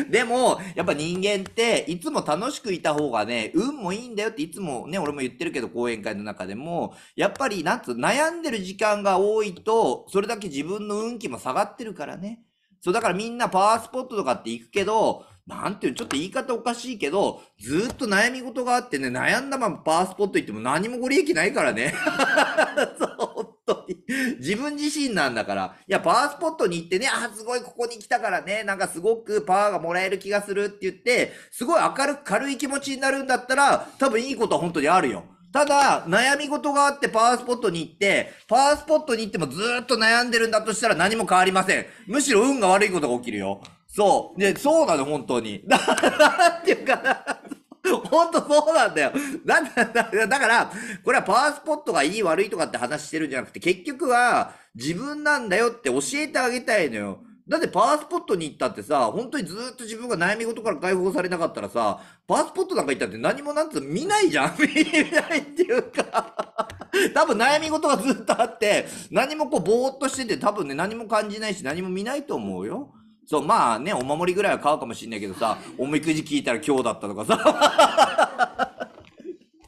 [SPEAKER 1] でも、やっぱ人間って、いつも楽しくいた方がね、運もいいんだよっていつもね、俺も言ってるけど、講演会の中でも、やっぱり、なんつ悩んでる時間が多いと、それだけ自分の運気も下がってるからね。そう、だからみんなパワースポットとかって行くけど、なんていう、ちょっと言い方おかしいけど、ずっと悩み事があってね、悩んだままパワースポット行っても何もご利益ないからね。そう本当に。自分自身なんだから。いや、パワースポットに行ってね、あ、すごいここに来たからね、なんかすごくパワーがもらえる気がするって言って、すごい明るく軽い気持ちになるんだったら、多分いいことは本当にあるよ。ただ、悩み事があってパワースポットに行って、パワースポットに行ってもずっと悩んでるんだとしたら何も変わりません。むしろ運が悪いことが起きるよ。そう。で、そうなの、本当に。な、なんていうかな。本当そうなんだよ。なだ、だから、これはパワースポットがいい悪いとかって話してるんじゃなくて、結局は自分なんだよって教えてあげたいのよ。だってパワースポットに行ったってさ、本当にずっと自分が悩み事から解放されなかったらさ、パワースポットなんか行ったって何もなんつう見ないじゃん 見ないっていうか多分悩み事がずっとあって、何もこうぼーっとしてて多分ね、何も感じないし何も見ないと思うよ。そう、まあね、お守りぐらいは買うかもしんないけどさ、おみくじ聞いたら今日だったとかさ。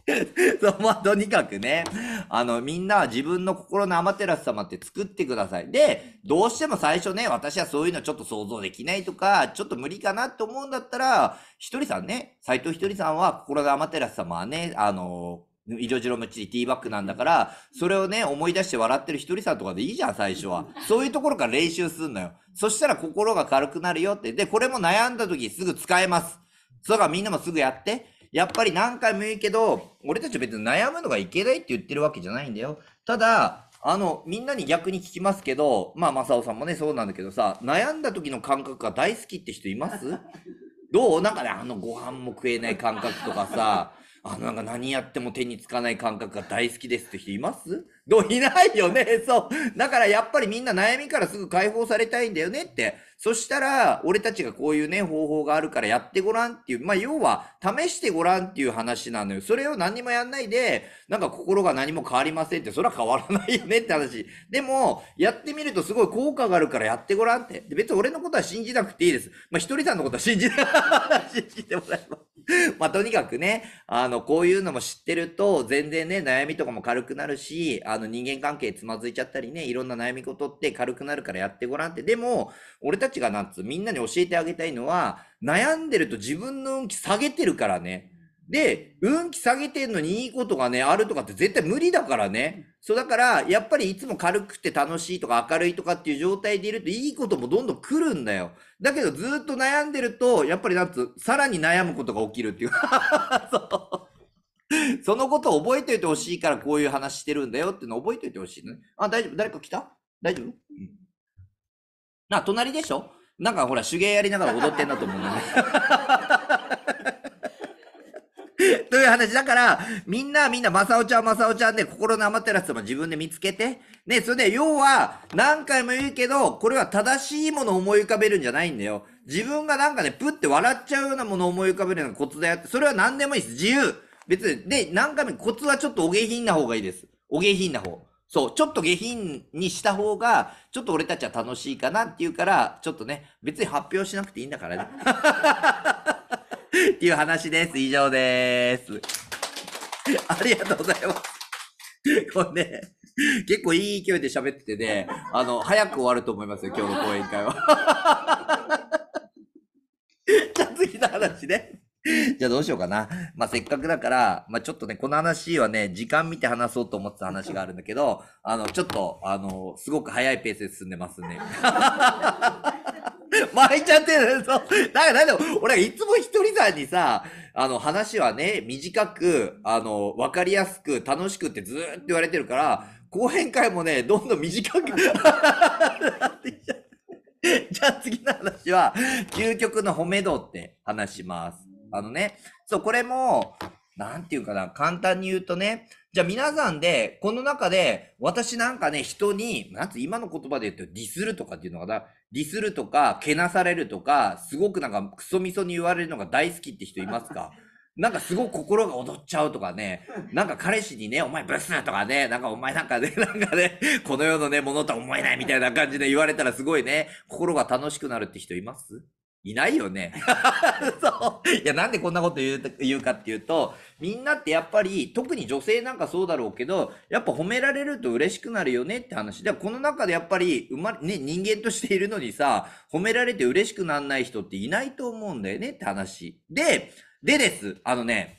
[SPEAKER 1] そう、まあ、とにかくね、あの、みんな自分の心のアマテラス様って作ってください。で、どうしても最初ね、私はそういうのちょっと想像できないとか、ちょっと無理かなって思うんだったら、ひとりさんね、斎藤ひとりさんは心のアマテラス様はね、あのー、色白むちりティーバッグなんだから、それをね、思い出して笑ってるひとりさんとかでいいじゃん、最初は。そういうところから練習すんのよ。そしたら心が軽くなるよって。で、これも悩んだ時すぐ使えます。そうかみんなもすぐやって。やっぱり何回も言うけど、俺たちは別に悩むのがいけないって言ってるわけじゃないんだよ。ただ、あの、みんなに逆に聞きますけど、まあ、正雄さんもね、そうなんだけどさ、悩んだ時の感覚が大好きって人いますどうなんかね、あのご飯も食えない感覚とかさ、あのなんか何やっても手につかない感覚が大好きですって人いますどいないよね。そう。だからやっぱりみんな悩みからすぐ解放されたいんだよねって。そしたら、俺たちがこういうね、方法があるからやってごらんっていう。まあ、要は、試してごらんっていう話なのよ。それを何もやんないで、なんか心が何も変わりませんって、それは変わらないよねって話。でも、やってみるとすごい効果があるからやってごらんって。別に俺のことは信じなくていいです。まあ、ひとりさんのことは信じな、信じてもらえます。まあ、とにかくね、あの、こういうのも知ってると、全然ね、悩みとかも軽くなるし、ああの人間関係つまずいちゃったりね、いろんな悩み事って軽くなるからやってごらんって。でも、俺たちがなんつみんなに教えてあげたいのは、悩んでると自分の運気下げてるからね。で、運気下げてんのにいいことがね、あるとかって絶対無理だからね。そうだから、やっぱりいつも軽くて楽しいとか明るいとかっていう状態でいるといいこともどんどん来るんだよ。だけどずっと悩んでると、やっぱりなんつさらに悩むことが起きるっていう。そう。そのことを覚えておいてほしいから、こういう話してるんだよってのを覚えておいてほしいね。あ、大丈夫誰か来た大丈夫、うん、な、隣でしょなんかほら、手芸やりながら踊ってんだと思う という話。だから、みんな、みんな、まさおちゃん、まさおちゃんで、心の余ってるやつも自分で見つけて。ね、それで、要は、何回も言うけど、これは正しいものを思い浮かべるんじゃないんだよ。自分がなんかね、プって笑っちゃうようなものを思い浮かべるのがコツだよって。それは何でもいいです。自由。別に、で、何回もコツはちょっとお下品な方がいいです。お下品な方。そう、ちょっと下品にした方が、ちょっと俺たちは楽しいかなっていうから、ちょっとね、別に発表しなくていいんだからね。っていう話です。以上です。ありがとうございます。これね、結構いい勢いで喋っててね、あの、早く終わると思いますよ、今日の講演会は。じゃあ次の話ね。じゃあどうしようかな。まあ、せっかくだから、まあ、ちょっとね、この話はね、時間見て話そうと思ってた話があるんだけど、あの、ちょっと、あの、すごく早いペースで進んでますね。巻いちゃってる、そう。だから、だ俺いつも一人さんにさ、あの、話はね、短く、あの、わかりやすく、楽しくってずーっと言われてるから、後編会もね、どんどん短く じゃあ次の話は、究極の褒め道って話します。あのね、そう、これも、なんていうかな、簡単に言うとね、じゃあ皆さんで、この中で、私なんかね、人に、なんつ今の言葉で言うと、ディスるとかっていうのかな、ディスるとか、けなされるとか、すごくなんか、クソみそに言われるのが大好きって人いますか なんかすごく心が踊っちゃうとかね、なんか彼氏にね、お前ブスとかね、なんかお前なんかね、なんかね、この世のね、ものとは思えないみたいな感じで言われたらすごいね、心が楽しくなるって人いますいないよね。そう。いや、なんでこんなこと言う言うかっていうと、みんなってやっぱり、特に女性なんかそうだろうけど、やっぱ褒められると嬉しくなるよねって話。で、この中でやっぱり、うま、ね、人間としているのにさ、褒められて嬉しくなんない人っていないと思うんだよねって話。で、でです。あのね、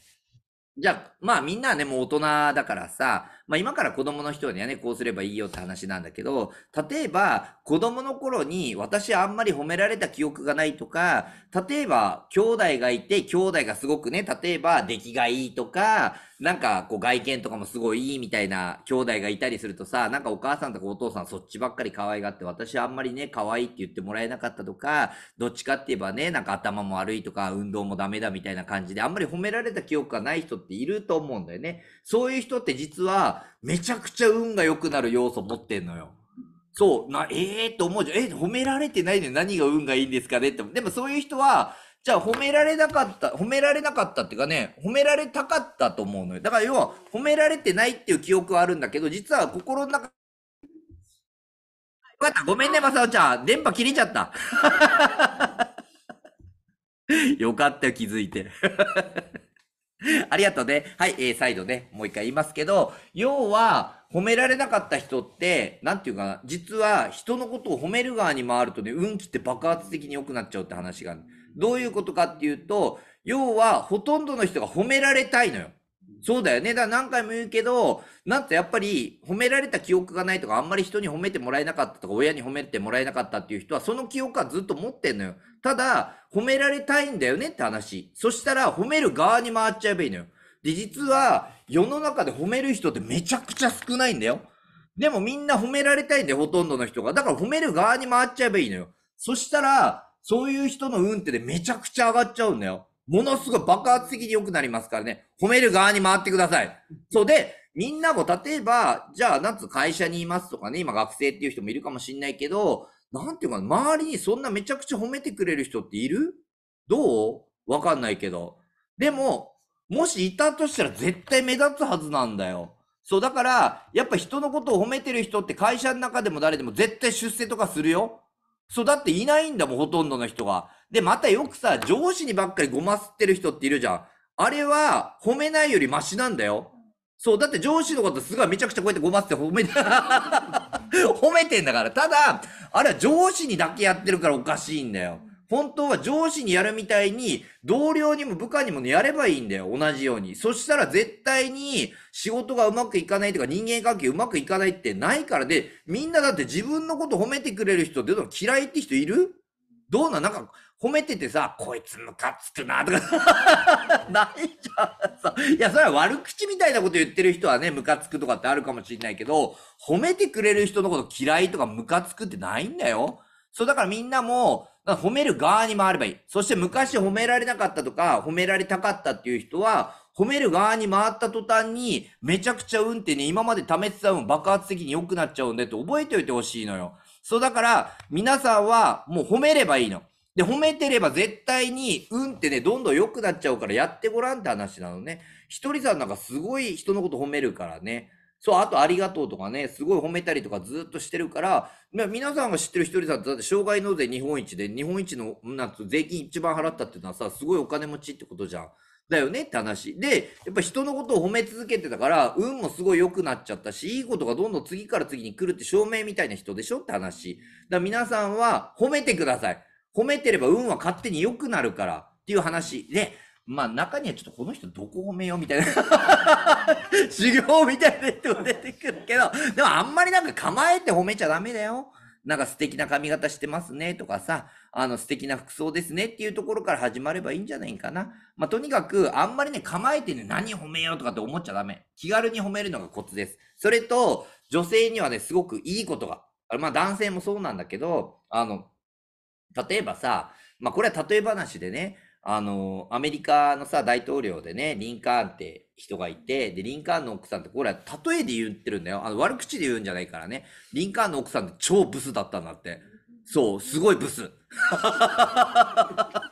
[SPEAKER 1] じゃあ、まあみんなはね、もう大人だからさ、まあ今から子供の人にはね、こうすればいいよって話なんだけど、例えば子供の頃に私あんまり褒められた記憶がないとか、例えば兄弟がいて、兄弟がすごくね、例えば出来がいいとか、なんかこう外見とかもすごいいいみたいな兄弟がいたりするとさ、なんかお母さんとかお父さんそっちばっかり可愛がって、私はあんまりね、可愛いって言ってもらえなかったとか、どっちかって言えばね、なんか頭も悪いとか、運動もダメだみたいな感じで、あんまり褒められた記憶がない人っていると思うんだよね。そういう人って実は、めちゃくちゃ運が良くなる要素持ってんのよ。そう、な、ええー、と思うじゃん。え、褒められてないのに何が運がいいんですかねって。でもそういう人は、じゃあ褒められなかった、褒められなかったっていうかね、褒められたかったと思うのよ。だから要は褒められてないっていう記憶はあるんだけど、実は心の中、よかった、ごめんね、まさおちゃん。電波切れちゃった。よかったよ、気づいて。ありがとうね。はい、えー、再度ね、もう一回言いますけど、要は、褒められなかった人って、なんていうかな、実は人のことを褒める側に回るとね、運気って爆発的に良くなっちゃうって話がある。どういうことかっていうと、要はほとんどの人が褒められたいのよ。そうだよね。だから何回も言うけど、なんとやっぱり褒められた記憶がないとか、あんまり人に褒めてもらえなかったとか、親に褒めてもらえなかったっていう人は、その記憶はずっと持ってんのよ。ただ、褒められたいんだよねって話。そしたら、褒める側に回っちゃえばいいのよ。で、実は、世の中で褒める人ってめちゃくちゃ少ないんだよ。でもみんな褒められたいんだよ、ほとんどの人が。だから褒める側に回っちゃえばいいのよ。そしたら、そういう人の運ってでめちゃくちゃ上がっちゃうんだよ。ものすごい爆発的に良くなりますからね。褒める側に回ってください。そうで、みんなも例えば、じゃあ、なんつ会社にいますとかね、今学生っていう人もいるかもしんないけど、なんていうか周りにそんなめちゃくちゃ褒めてくれる人っているどうわかんないけど。でも、もしいたとしたら絶対目立つはずなんだよ。そう、だから、やっぱ人のことを褒めてる人って会社の中でも誰でも絶対出世とかするよ。そう、だっていないんだもん、ほとんどの人が。で、またよくさ、上司にばっかりごますってる人っているじゃん。あれは、褒めないよりマシなんだよ。そう、だって上司のことすごいめちゃくちゃこうやってごますって褒めて 褒めてんだから。ただ、あれは上司にだけやってるからおかしいんだよ。本当は上司にやるみたいに、同僚にも部下にも、ね、やればいいんだよ。同じように。そしたら絶対に仕事がうまくいかないとか人間関係うまくいかないってないからで、みんなだって自分のこと褒めてくれる人って嫌いって人いるどうなんなんか褒めててさ、こいつムカつくなとか、ないじゃんさ。いや、それは悪口みたいなこと言ってる人はね、ムカつくとかってあるかもしんないけど、褒めてくれる人のこと嫌いとかムカつくってないんだよ。そうだからみんなも、褒める側に回ればいい。そして昔褒められなかったとか、褒められたかったっていう人は、褒める側に回った途端に、めちゃくちゃ運ってね、今まで溜めてた分爆発的に良くなっちゃうんでって覚えておいてほしいのよ。そうだから、皆さんはもう褒めればいいの。で、褒めてれば絶対に運ってね、どんどん良くなっちゃうからやってごらんって話なのね。ひとりさんなんかすごい人のこと褒めるからね。そう、あとありがとうとかね、すごい褒めたりとかずっとしてるから、皆さんが知ってる一人さんだって障害納税日本一で、日本一のなん税金一番払ったっていうのはさ、すごいお金持ちってことじゃん。だよねって話。で、やっぱ人のことを褒め続けてたから、運もすごい良くなっちゃったし、いいことがどんどん次から次に来るって証明みたいな人でしょって話。だから皆さんは褒めてください。褒めてれば運は勝手に良くなるからっていう話。で、まあ中にはちょっとこの人どこ褒めよみたいな 修行みたいな人も出てくるけど、でもあんまりなんか構えて褒めちゃダメだよ。なんか素敵な髪型してますねとかさ、あの素敵な服装ですねっていうところから始まればいいんじゃないかな。まあ、とにかく、あんまりね、構えてね、何褒めようとかって思っちゃダメ。気軽に褒めるのがコツです。それと、女性にはね、すごくいいことが。まあ、男性もそうなんだけど、あの、例えばさ、まあ、これは例え話でね、あの、アメリカのさ、大統領でね、リンカーンって人がいて、で、リンカーンの奥さんって、これは例えで言ってるんだよ。あの、悪口で言うんじゃないからね。リンカーンの奥さんって超ブスだったんだって。そう、すごいブス。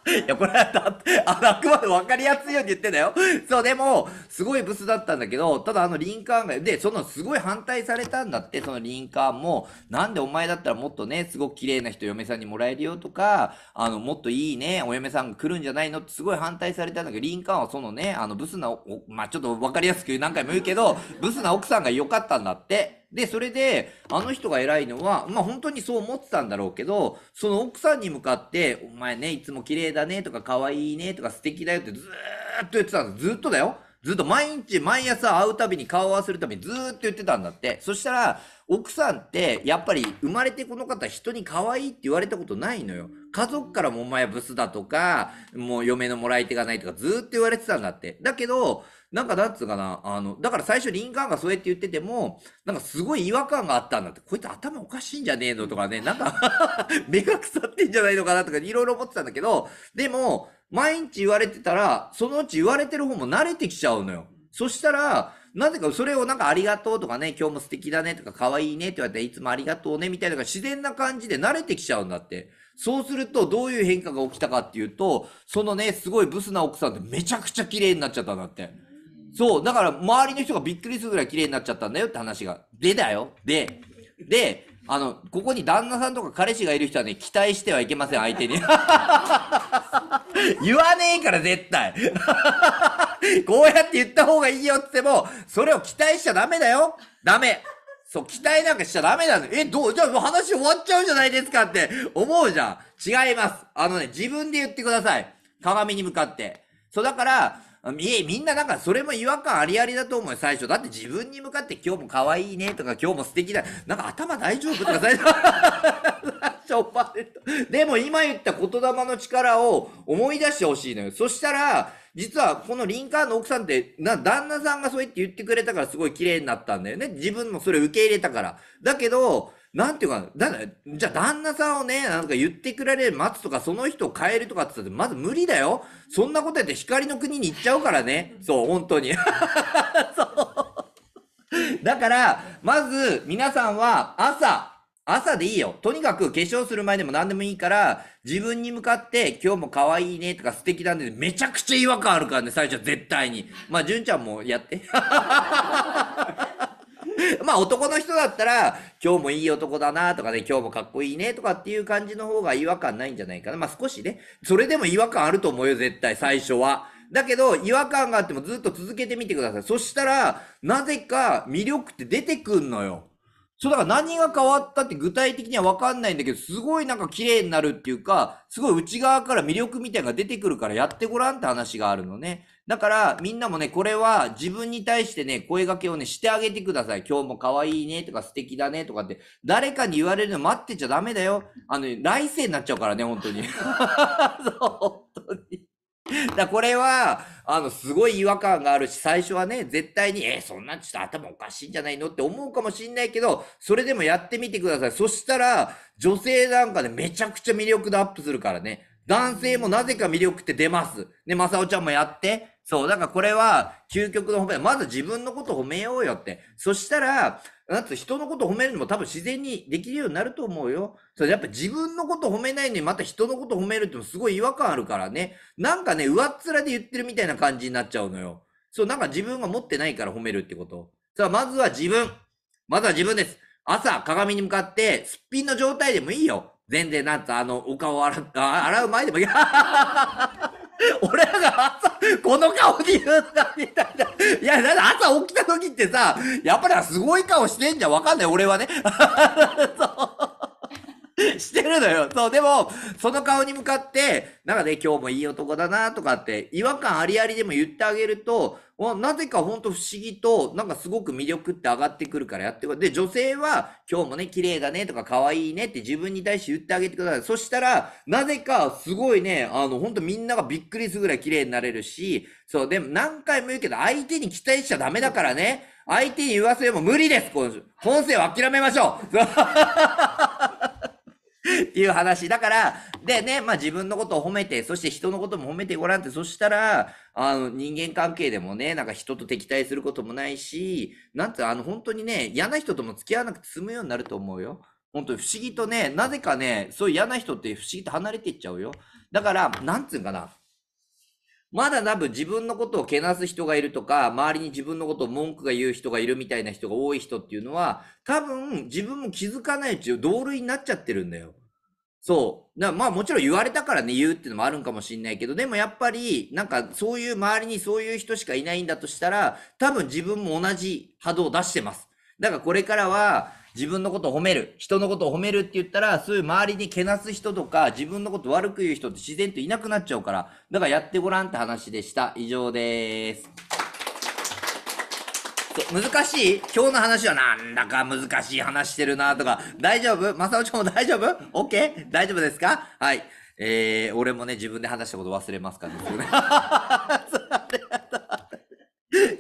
[SPEAKER 1] いや、これはだって、あ、あくまで分かりやすいように言ってんだよ。そう、でも、すごいブスだったんだけど、ただあのリンカーンが、で、そのすごい反対されたんだって、そのリンカーンも、なんでお前だったらもっとね、すごく綺麗な人嫁さんにもらえるよとか、あの、もっといいね、お嫁さんが来るんじゃないのってすごい反対されたんだけど、リンカーンはそのね、あの、ブスな、まあ、ちょっと分かりやすく何回も言うけど、ブスな奥さんが良かったんだって。で、それで、あの人が偉いのは、まあ本当にそう思ってたんだろうけど、その奥さんに向かって、お前ね、いつも綺麗だねとか可愛いねとか素敵だよってずーっと言ってたんです。ずっとだよ。ずっと毎日毎朝会うたびに顔合わせるためにずーっと言ってたんだって。そしたら、奥さんって、やっぱり生まれてこの方人に可愛いって言われたことないのよ。家族からもお前ブスだとか、もう嫁のもらい手がないとかずーっと言われてたんだって。だけど、なんかだっつうかな、あの、だから最初リンカーンがそうやって言ってても、なんかすごい違和感があったんだって、こいつ頭おかしいんじゃねえのとかね、なんか 目が腐ってんじゃないのかなとか、いろいろ思ってたんだけど、でも、毎日言われてたら、そのうち言われてる方も慣れてきちゃうのよ。そしたら、なぜかそれをなんかありがとうとかね、今日も素敵だねとか可愛いねって言われていつもありがとうねみたいなのが自然な感じで慣れてきちゃうんだって。そうするとどういう変化が起きたかっていうと、そのね、すごいブスな奥さんってめちゃくちゃ綺麗になっちゃったんだって。そう、だから周りの人がびっくりするぐらい綺麗になっちゃったんだよって話が。でだよ。で、で、あの、ここに旦那さんとか彼氏がいる人はね、期待してはいけません、相手に。言わねえから、絶対。こうやって言った方がいいよっても、それを期待しちゃダメだよ。ダメ。そう、期待なんかしちゃダメなの。え、どうじゃあもう話終わっちゃうじゃないですかって思うじゃん。違います。あのね、自分で言ってください。鏡に向かって。そう、だから、いえ、みんななんかそれも違和感ありありだと思うよ、最初。だって自分に向かって今日も可愛いねとか、今日も素敵だ。なんか頭大丈夫とか、最初。でも今言った言霊の力を思い出してほしいのよ。そしたら、実はこのリンカーンの奥さんって、な、旦那さんがそう言って言ってくれたからすごい綺麗になったんだよね。自分もそれ受け入れたから。だけど、なんていうか、だ、じゃあ旦那さんをね、なんか言ってくれる、待つとか、その人を変えるとかって言ったら、まず無理だよ。そんなことやって光の国に行っちゃうからね。そう、本当に。だから、まず、皆さんは、朝、朝でいいよ。とにかく化粧する前でも何でもいいから、自分に向かって、今日も可愛いねとか素敵だね。めちゃくちゃ違和感あるからね、最初は絶対に。まあ、純ちゃんもやって。まあ男の人だったら、今日もいい男だなとかね、今日もかっこいいねとかっていう感じの方が違和感ないんじゃないかな。まあ少しね、それでも違和感あると思うよ、絶対、最初は。だけど、違和感があってもずっと続けてみてください。そしたら、なぜか魅力って出てくんのよ。そうだから何が変わったって具体的には分かんないんだけど、すごいなんか綺麗になるっていうか、すごい内側から魅力みたいなのが出てくるからやってごらんって話があるのね。だからみんなもね、これは自分に対してね、声掛けをね、してあげてください。今日も可愛いねとか素敵だねとかって、誰かに言われるの待ってちゃダメだよ。あの、来世になっちゃうからね、本当に。本当に。だこれは、あの、すごい違和感があるし、最初はね、絶対に、えー、そんなんちょっと頭おかしいんじゃないのって思うかもしんないけど、それでもやってみてください。そしたら、女性なんかでめちゃくちゃ魅力度アップするからね。男性もなぜか魅力って出ます。ね、まさおちゃんもやって。そう、だからこれは究極の褒め。まず自分のこと褒めようよって。そしたら、だって人のこと褒めるのも多分自然にできるようになると思うよ。それやっぱ自分のこと褒めないのにまた人のこと褒めるってすごい違和感あるからね。なんかね、上っ面で言ってるみたいな感じになっちゃうのよ。そう、なんか自分が持ってないから褒めるってこと。さあ、まずは自分。まずは自分です。朝、鏡に向かって、すっぴんの状態でもいいよ。全然、なんつあの、お顔洗洗う前でもいい。俺らが朝、この顔で言うな、みたいな。いや、だって朝起きた時ってさ、やっぱりすごい顔してんじゃん。わかんない、俺はね。そ う してるのよ。そう、でも、その顔に向かって、なんかね、今日もいい男だなとかって、違和感ありありでも言ってあげると、なぜかほんと不思議と、なんかすごく魅力って上がってくるからやってくれ。で、女性は、今日もね、綺麗だねとか可愛いねって自分に対して言ってあげてください。そしたら、なぜかすごいね、あの、ほんとみんながびっくりするぐらい綺麗になれるし、そう、でも何回も言うけど、相手に期待しちゃダメだからね。相手に言わせも無理です、今週。本性を諦めましょう。いう話。だから、でね、まあ自分のことを褒めて、そして人のことも褒めてごらんって、そしたら、あの、人間関係でもね、なんか人と敵対することもないし、なんて、あの、本当にね、嫌な人とも付き合わなくて済むようになると思うよ。本当に不思議とね、なぜかね、そういう嫌な人って不思議と離れていっちゃうよ。だから、なんつうんかな、まだ多分自分のことをけなす人がいるとか、周りに自分のことを文句が言う人がいるみたいな人が多い人っていうのは、多分自分も気づかないうち同類になっちゃってるんだよ。そう。だまあもちろん言われたからね、言うっていうのもあるんかもしんないけど、でもやっぱり、なんかそういう周りにそういう人しかいないんだとしたら、多分自分も同じ波動を出してます。だからこれからは、自分のことを褒める、人のことを褒めるって言ったら、そういう周りにけなす人とか、自分のこと悪く言う人って自然といなくなっちゃうから、だからやってごらんって話でした。以上です。難しい今日の話はなんだか難しい話してるなとか、大丈夫まさおちゃんも大丈夫 ?OK? 大丈夫ですかはい。えー、俺もね、自分で話したこと忘れますからね。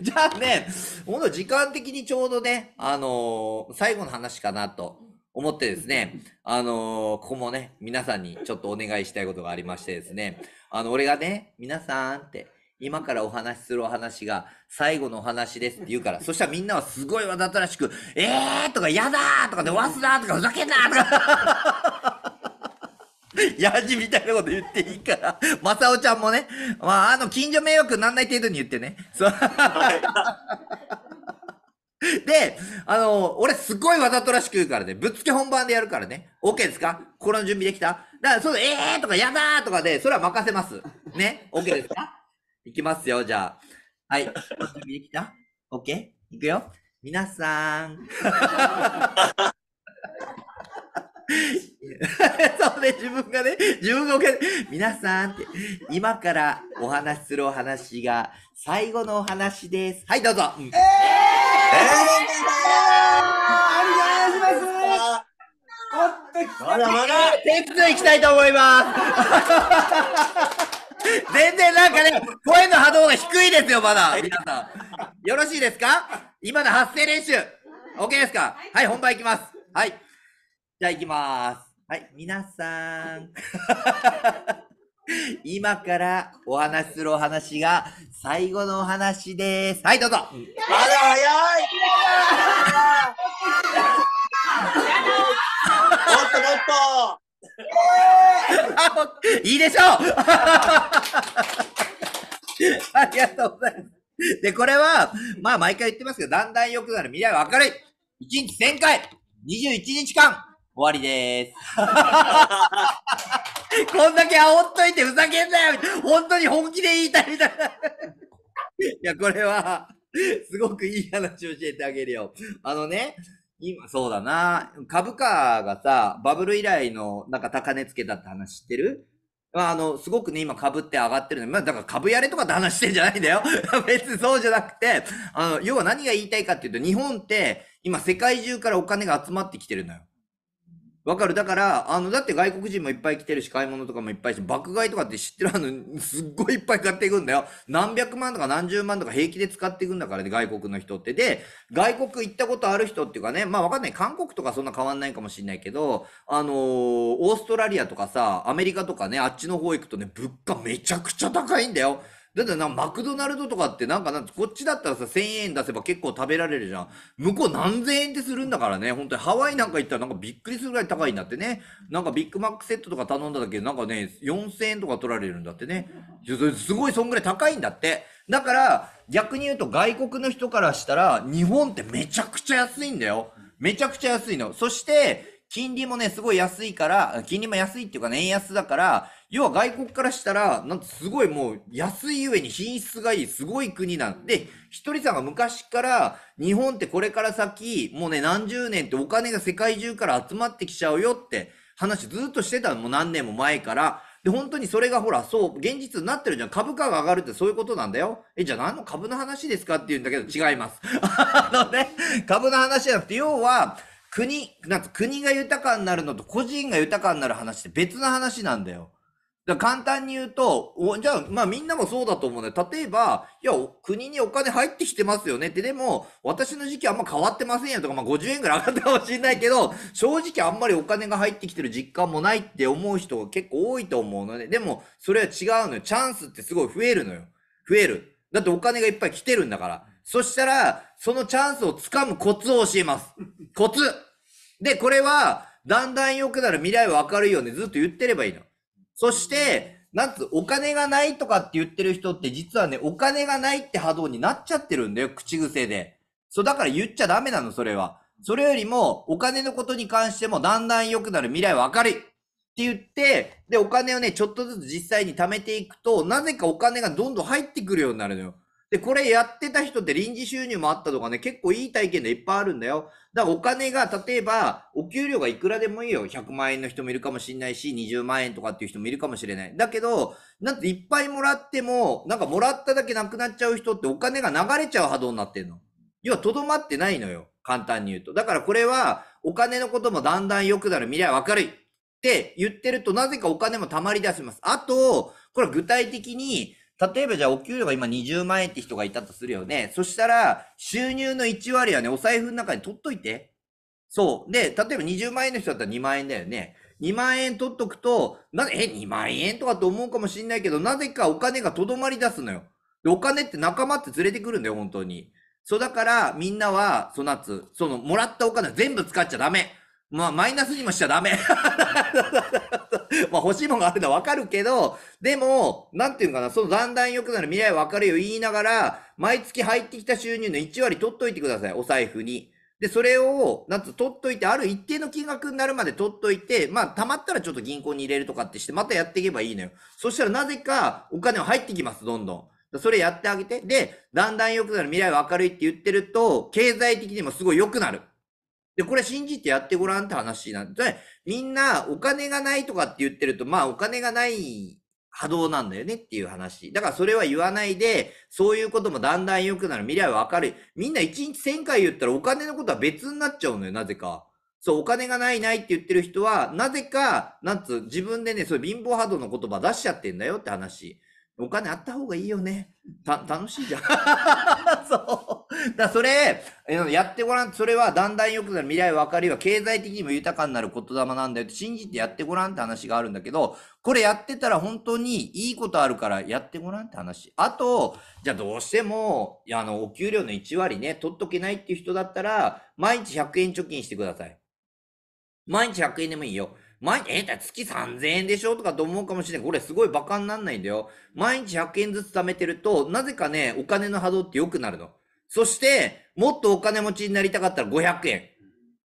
[SPEAKER 1] じゃあね、ほんと時間的にちょうどね、あのー、最後の話かなと思ってですね、あのー、ここもね、皆さんにちょっとお願いしたいことがありましてですね、あの、俺がね、皆さんって、今からお話しするお話が最後のお話ですって言うから、そしたらみんなはすごいわざとらしく、えーとか、やだーとかで、わすなーとか、ふざけんなーとかヤ ジみたいなこと言っていいから、マサオちゃんもね、まあ、あの、近所迷惑になんない程度に言ってね。そう。で、あの、俺すっごいわざとらしく言うからね、ぶっつけ本番でやるからね。OK ですか心の準備できただから、そう、えーとか、やだーとかで、それは任せます。ね ?OK ですかいきますよ、じゃあ。はい。準備できた ?OK? いくよ。皆さん。そうね、自分がね、自分がお金、皆さんって、今からお話しするお話が最後のお話です。はい、どうぞ。えー、えー、ありがとうございます。おっと、まだまだ。テッいきたいと思います。全然なんかね、声の波動が低いですよ、まだ。皆さん。よろしいですか今の発声練習。OK ですかはい、本番いきます。はい。じゃあ行きまーす。はい、皆さん。今からお話しするお話が最後のお話です。はい、どうぞ。まだ早いもっともっと いいでしょう ありがとうございます。で、これは、まあ毎回言ってますけど、だんだん良くなる未来は明るい !1 日1000回 !21 日間終わりでーす。こんだけ煽っといてふざけんなよ本当に本気で言いたいみたいな。いや、これは、すごくいい話を教えてあげるよ。あのね、今、そうだな。株価がさ、バブル以来のなんか高値つけたって話知ってるまあ、あの、すごくね、今株って上がってるのまあ、だから株やれとかって話してんじゃないんだよ。別にそうじゃなくて、あの、要は何が言いたいかっていうと、日本って今世界中からお金が集まってきてるのよ。わかる。だから、あの、だって外国人もいっぱい来てるし、買い物とかもいっぱいし、爆買いとかって知ってるあの、すっごいいっぱい買っていくんだよ。何百万とか何十万とか平気で使っていくんだからね、外国の人って。で、外国行ったことある人っていうかね、まあわかんない。韓国とかそんな変わんないかもしんないけど、あのー、オーストラリアとかさ、アメリカとかね、あっちの方行くとね、物価めちゃくちゃ高いんだよ。だってな、マクドナルドとかってなんかなんこっちだったらさ、1000円出せば結構食べられるじゃん。向こう何千円ってするんだからね、本当にハワイなんか行ったらなんかびっくりするぐらい高いんだってね。なんかビッグマックセットとか頼んだだけでなんかね、4000円とか取られるんだってね。すごいそんぐらい高いんだって。だから、逆に言うと外国の人からしたら、日本ってめちゃくちゃ安いんだよ。めちゃくちゃ安いの。そして、金利もね、すごい安いから、金利も安いっていうかね、円安だから、要は外国からしたら、なんてすごいもう安いゆえに品質がいい、すごい国なんで、ひとりさんが昔から、日本ってこれから先、もうね、何十年ってお金が世界中から集まってきちゃうよって話ずっとしてたの、もう何年も前から。で、本当にそれがほら、そう、現実になってるじゃん。株価が上がるってそういうことなんだよ。え、じゃあ何の株の話ですかって言うんだけど、違います。あのね、株の話じゃなくて、要は、国、なんか国が豊かになるのと個人が豊かになる話って別の話なんだよ。だ簡単に言うと、じゃあ、まあみんなもそうだと思うんだよ。例えば、いや、国にお金入ってきてますよねって、でも、私の時期あんま変わってませんやとか、まあ50円ぐらい上がったかもしれないけど、正直あんまりお金が入ってきてる実感もないって思う人が結構多いと思うので、でも、それは違うのよ。チャンスってすごい増えるのよ。増える。だってお金がいっぱい来てるんだから。そしたら、そのチャンスをつかむコツを教えます。コツで、これは、だんだん良くなる未来は明るいよね。ずっと言ってればいいの。そして、なんつ、お金がないとかって言ってる人って実はね、お金がないって波動になっちゃってるんだよ、口癖で。そう、だから言っちゃダメなの、それは。それよりも、お金のことに関しても、だんだん良くなる未来は明るいって言って、で、お金をね、ちょっとずつ実際に貯めていくと、なぜかお金がどんどん入ってくるようになるのよ。で、これやってた人って臨時収入もあったとかね、結構いい体験でいっぱいあるんだよ。だからお金が、例えば、お給料がいくらでもいいよ。100万円の人もいるかもしれないし、20万円とかっていう人もいるかもしれない。だけど、なんていっぱいもらっても、なんかもらっただけなくなっちゃう人ってお金が流れちゃう波動になってんの。要は、とどまってないのよ。簡単に言うと。だからこれは、お金のこともだんだん良くなる未来は明るい。って言ってると、なぜかお金も溜まり出します。あと、これ具体的に、例えばじゃあお給料が今20万円って人がいたとするよね。そしたら、収入の1割はね、お財布の中に取っといて。そう。で、例えば20万円の人だったら2万円だよね。2万円取っとくと、なぜ、え、2万円とかと思うかもしんないけど、なぜかお金がとどまり出すのよ。で、お金って仲間って連れてくるんだよ、本当に。そうだから、みんなは、そのつ、その、もらったお金全部使っちゃダメ。まあ、マイナスにもしちゃダメ。まあ、欲しいものがあるのはわかるけど、でも、なんていうかな、そのだんだん良くなる未来わかるよ言いながら、毎月入ってきた収入の1割取っといてください、お財布に。で、それを、なんつ、取っといて、ある一定の金額になるまで取っといて、まあ、溜まったらちょっと銀行に入れるとかってして、またやっていけばいいのよ。そしたらなぜか、お金は入ってきます、どんどん。それやってあげて。で、だんだん良くなる未来は明るいって言ってると、経済的にもすごい良くなる。で、これ信じてやってごらんって話なんで、みんなお金がないとかって言ってると、まあお金がない波動なんだよねっていう話。だからそれは言わないで、そういうこともだんだん良くなる。未来は明るい。みんな1日1000回言ったらお金のことは別になっちゃうのよ、なぜか。そう、お金がないないって言ってる人は、なぜか、なんつう、自分でね、そういう貧乏波動の言葉出しちゃってんだよって話。お金あった方がいいよね。た、楽しいじゃん。そう。だそれ、やってごらん。それはだんだん良くなる未来はかるよ。経済的にも豊かになる言霊なんだよって信じてやってごらんって話があるんだけど、これやってたら本当にいいことあるからやってごらんって話。あと、じゃあどうしても、あの、お給料の1割ね、取っとけないっていう人だったら、毎日100円貯金してください。毎日100円でもいいよ。毎日、えー、月3000円でしょとかと思うかもしれない。これすごい馬鹿になんないんだよ。毎日100円ずつ貯めてると、なぜかね、お金の波動って良くなるの。そして、もっとお金持ちになりたかったら500円。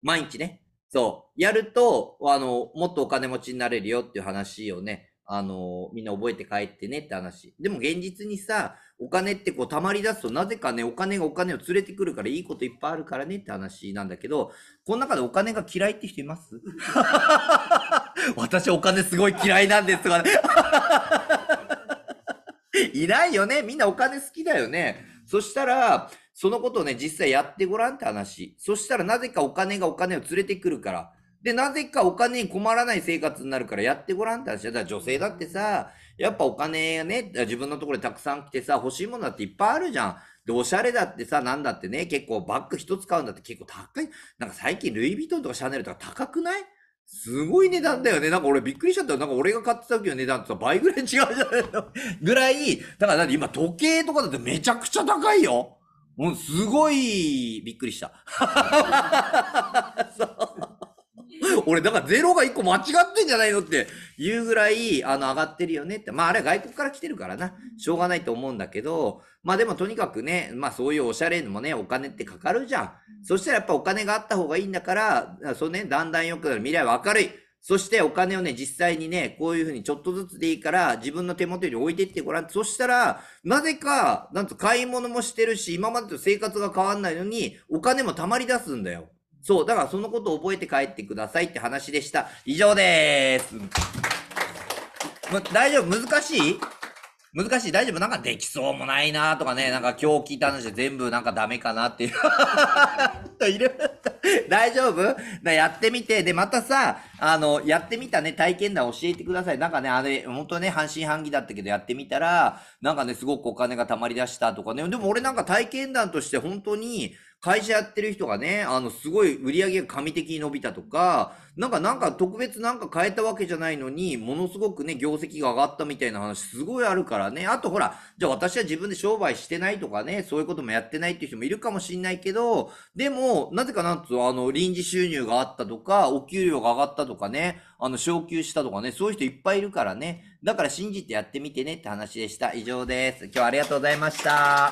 [SPEAKER 1] 毎日ね。そう。やると、あの、もっとお金持ちになれるよっていう話をね、あの、みんな覚えて帰ってねって話。でも現実にさ、お金ってこう溜まり出すと、なぜかね、お金がお金を連れてくるから、いいこといっぱいあるからねって話なんだけど、この中でお金が嫌いって人います 私お金すごい嫌いなんですがね。いないよね。みんなお金好きだよね。そしたら、そのことをね、実際やってごらんって話。そしたらなぜかお金がお金を連れてくるから。で、なぜかお金に困らない生活になるからやってごらんって話。だから女性だってさ、やっぱお金ね、自分のところでたくさん来てさ、欲しいものだっていっぱいあるじゃん。で、おしゃれだってさ、なんだってね、結構バッグ一つ買うんだって結構高い。なんか最近ルイ・ヴィトンとかシャネルとか高くないすごい値段だよね。なんか俺びっくりしちゃったよ。なんか俺が買ってた時の値段ってさ、倍ぐらい違うじゃないのぐらい、だからだって今時計とかだってめちゃくちゃ高いよ。もうすごいびっくりした。俺、だからゼロが1個間違ってんじゃないのって言うぐらい、あの、上がってるよねって。まあ、あれは外国から来てるからな。しょうがないと思うんだけど、まあでもとにかくね、まあそういうおしゃれのもね、お金ってかかるじゃん。そしたらやっぱお金があった方がいいんだから、そうね、だんだん良くなる。未来は明るい。そしてお金をね、実際にね、こういうふうにちょっとずつでいいから、自分の手元に置いてってごらん。そしたら、なぜか、なんと買い物もしてるし、今までと生活が変わんないのに、お金も溜まり出すんだよ。そう、だからそのことを覚えて帰ってくださいって話でした。以上でーす。ま、大丈夫難しい難しい、大丈夫、なんかできそうもないなとかね、なんか今日聞いた話で全部なんかダメかなっていう。大丈夫やってみて、で、またさ、あの、やってみたね、体験談教えてください。なんかね、あれ、本当ね、半信半疑だったけど、やってみたら、なんかね、すごくお金が貯まりだしたとかね、でも俺なんか体験談として本当に、会社やってる人がね、あの、すごい売り上げが神的に伸びたとか、なんか、なんか特別なんか変えたわけじゃないのに、ものすごくね、業績が上がったみたいな話すごいあるからね。あとほら、じゃあ私は自分で商売してないとかね、そういうこともやってないっていう人もいるかもしんないけど、でも、なぜかなんつう、あの、臨時収入があったとか、お給料が上がったとかね、あの、昇給したとかね、そういう人いっぱいいるからね。だから信じてやってみてねって話でした。以上です。今日はありがとうございました。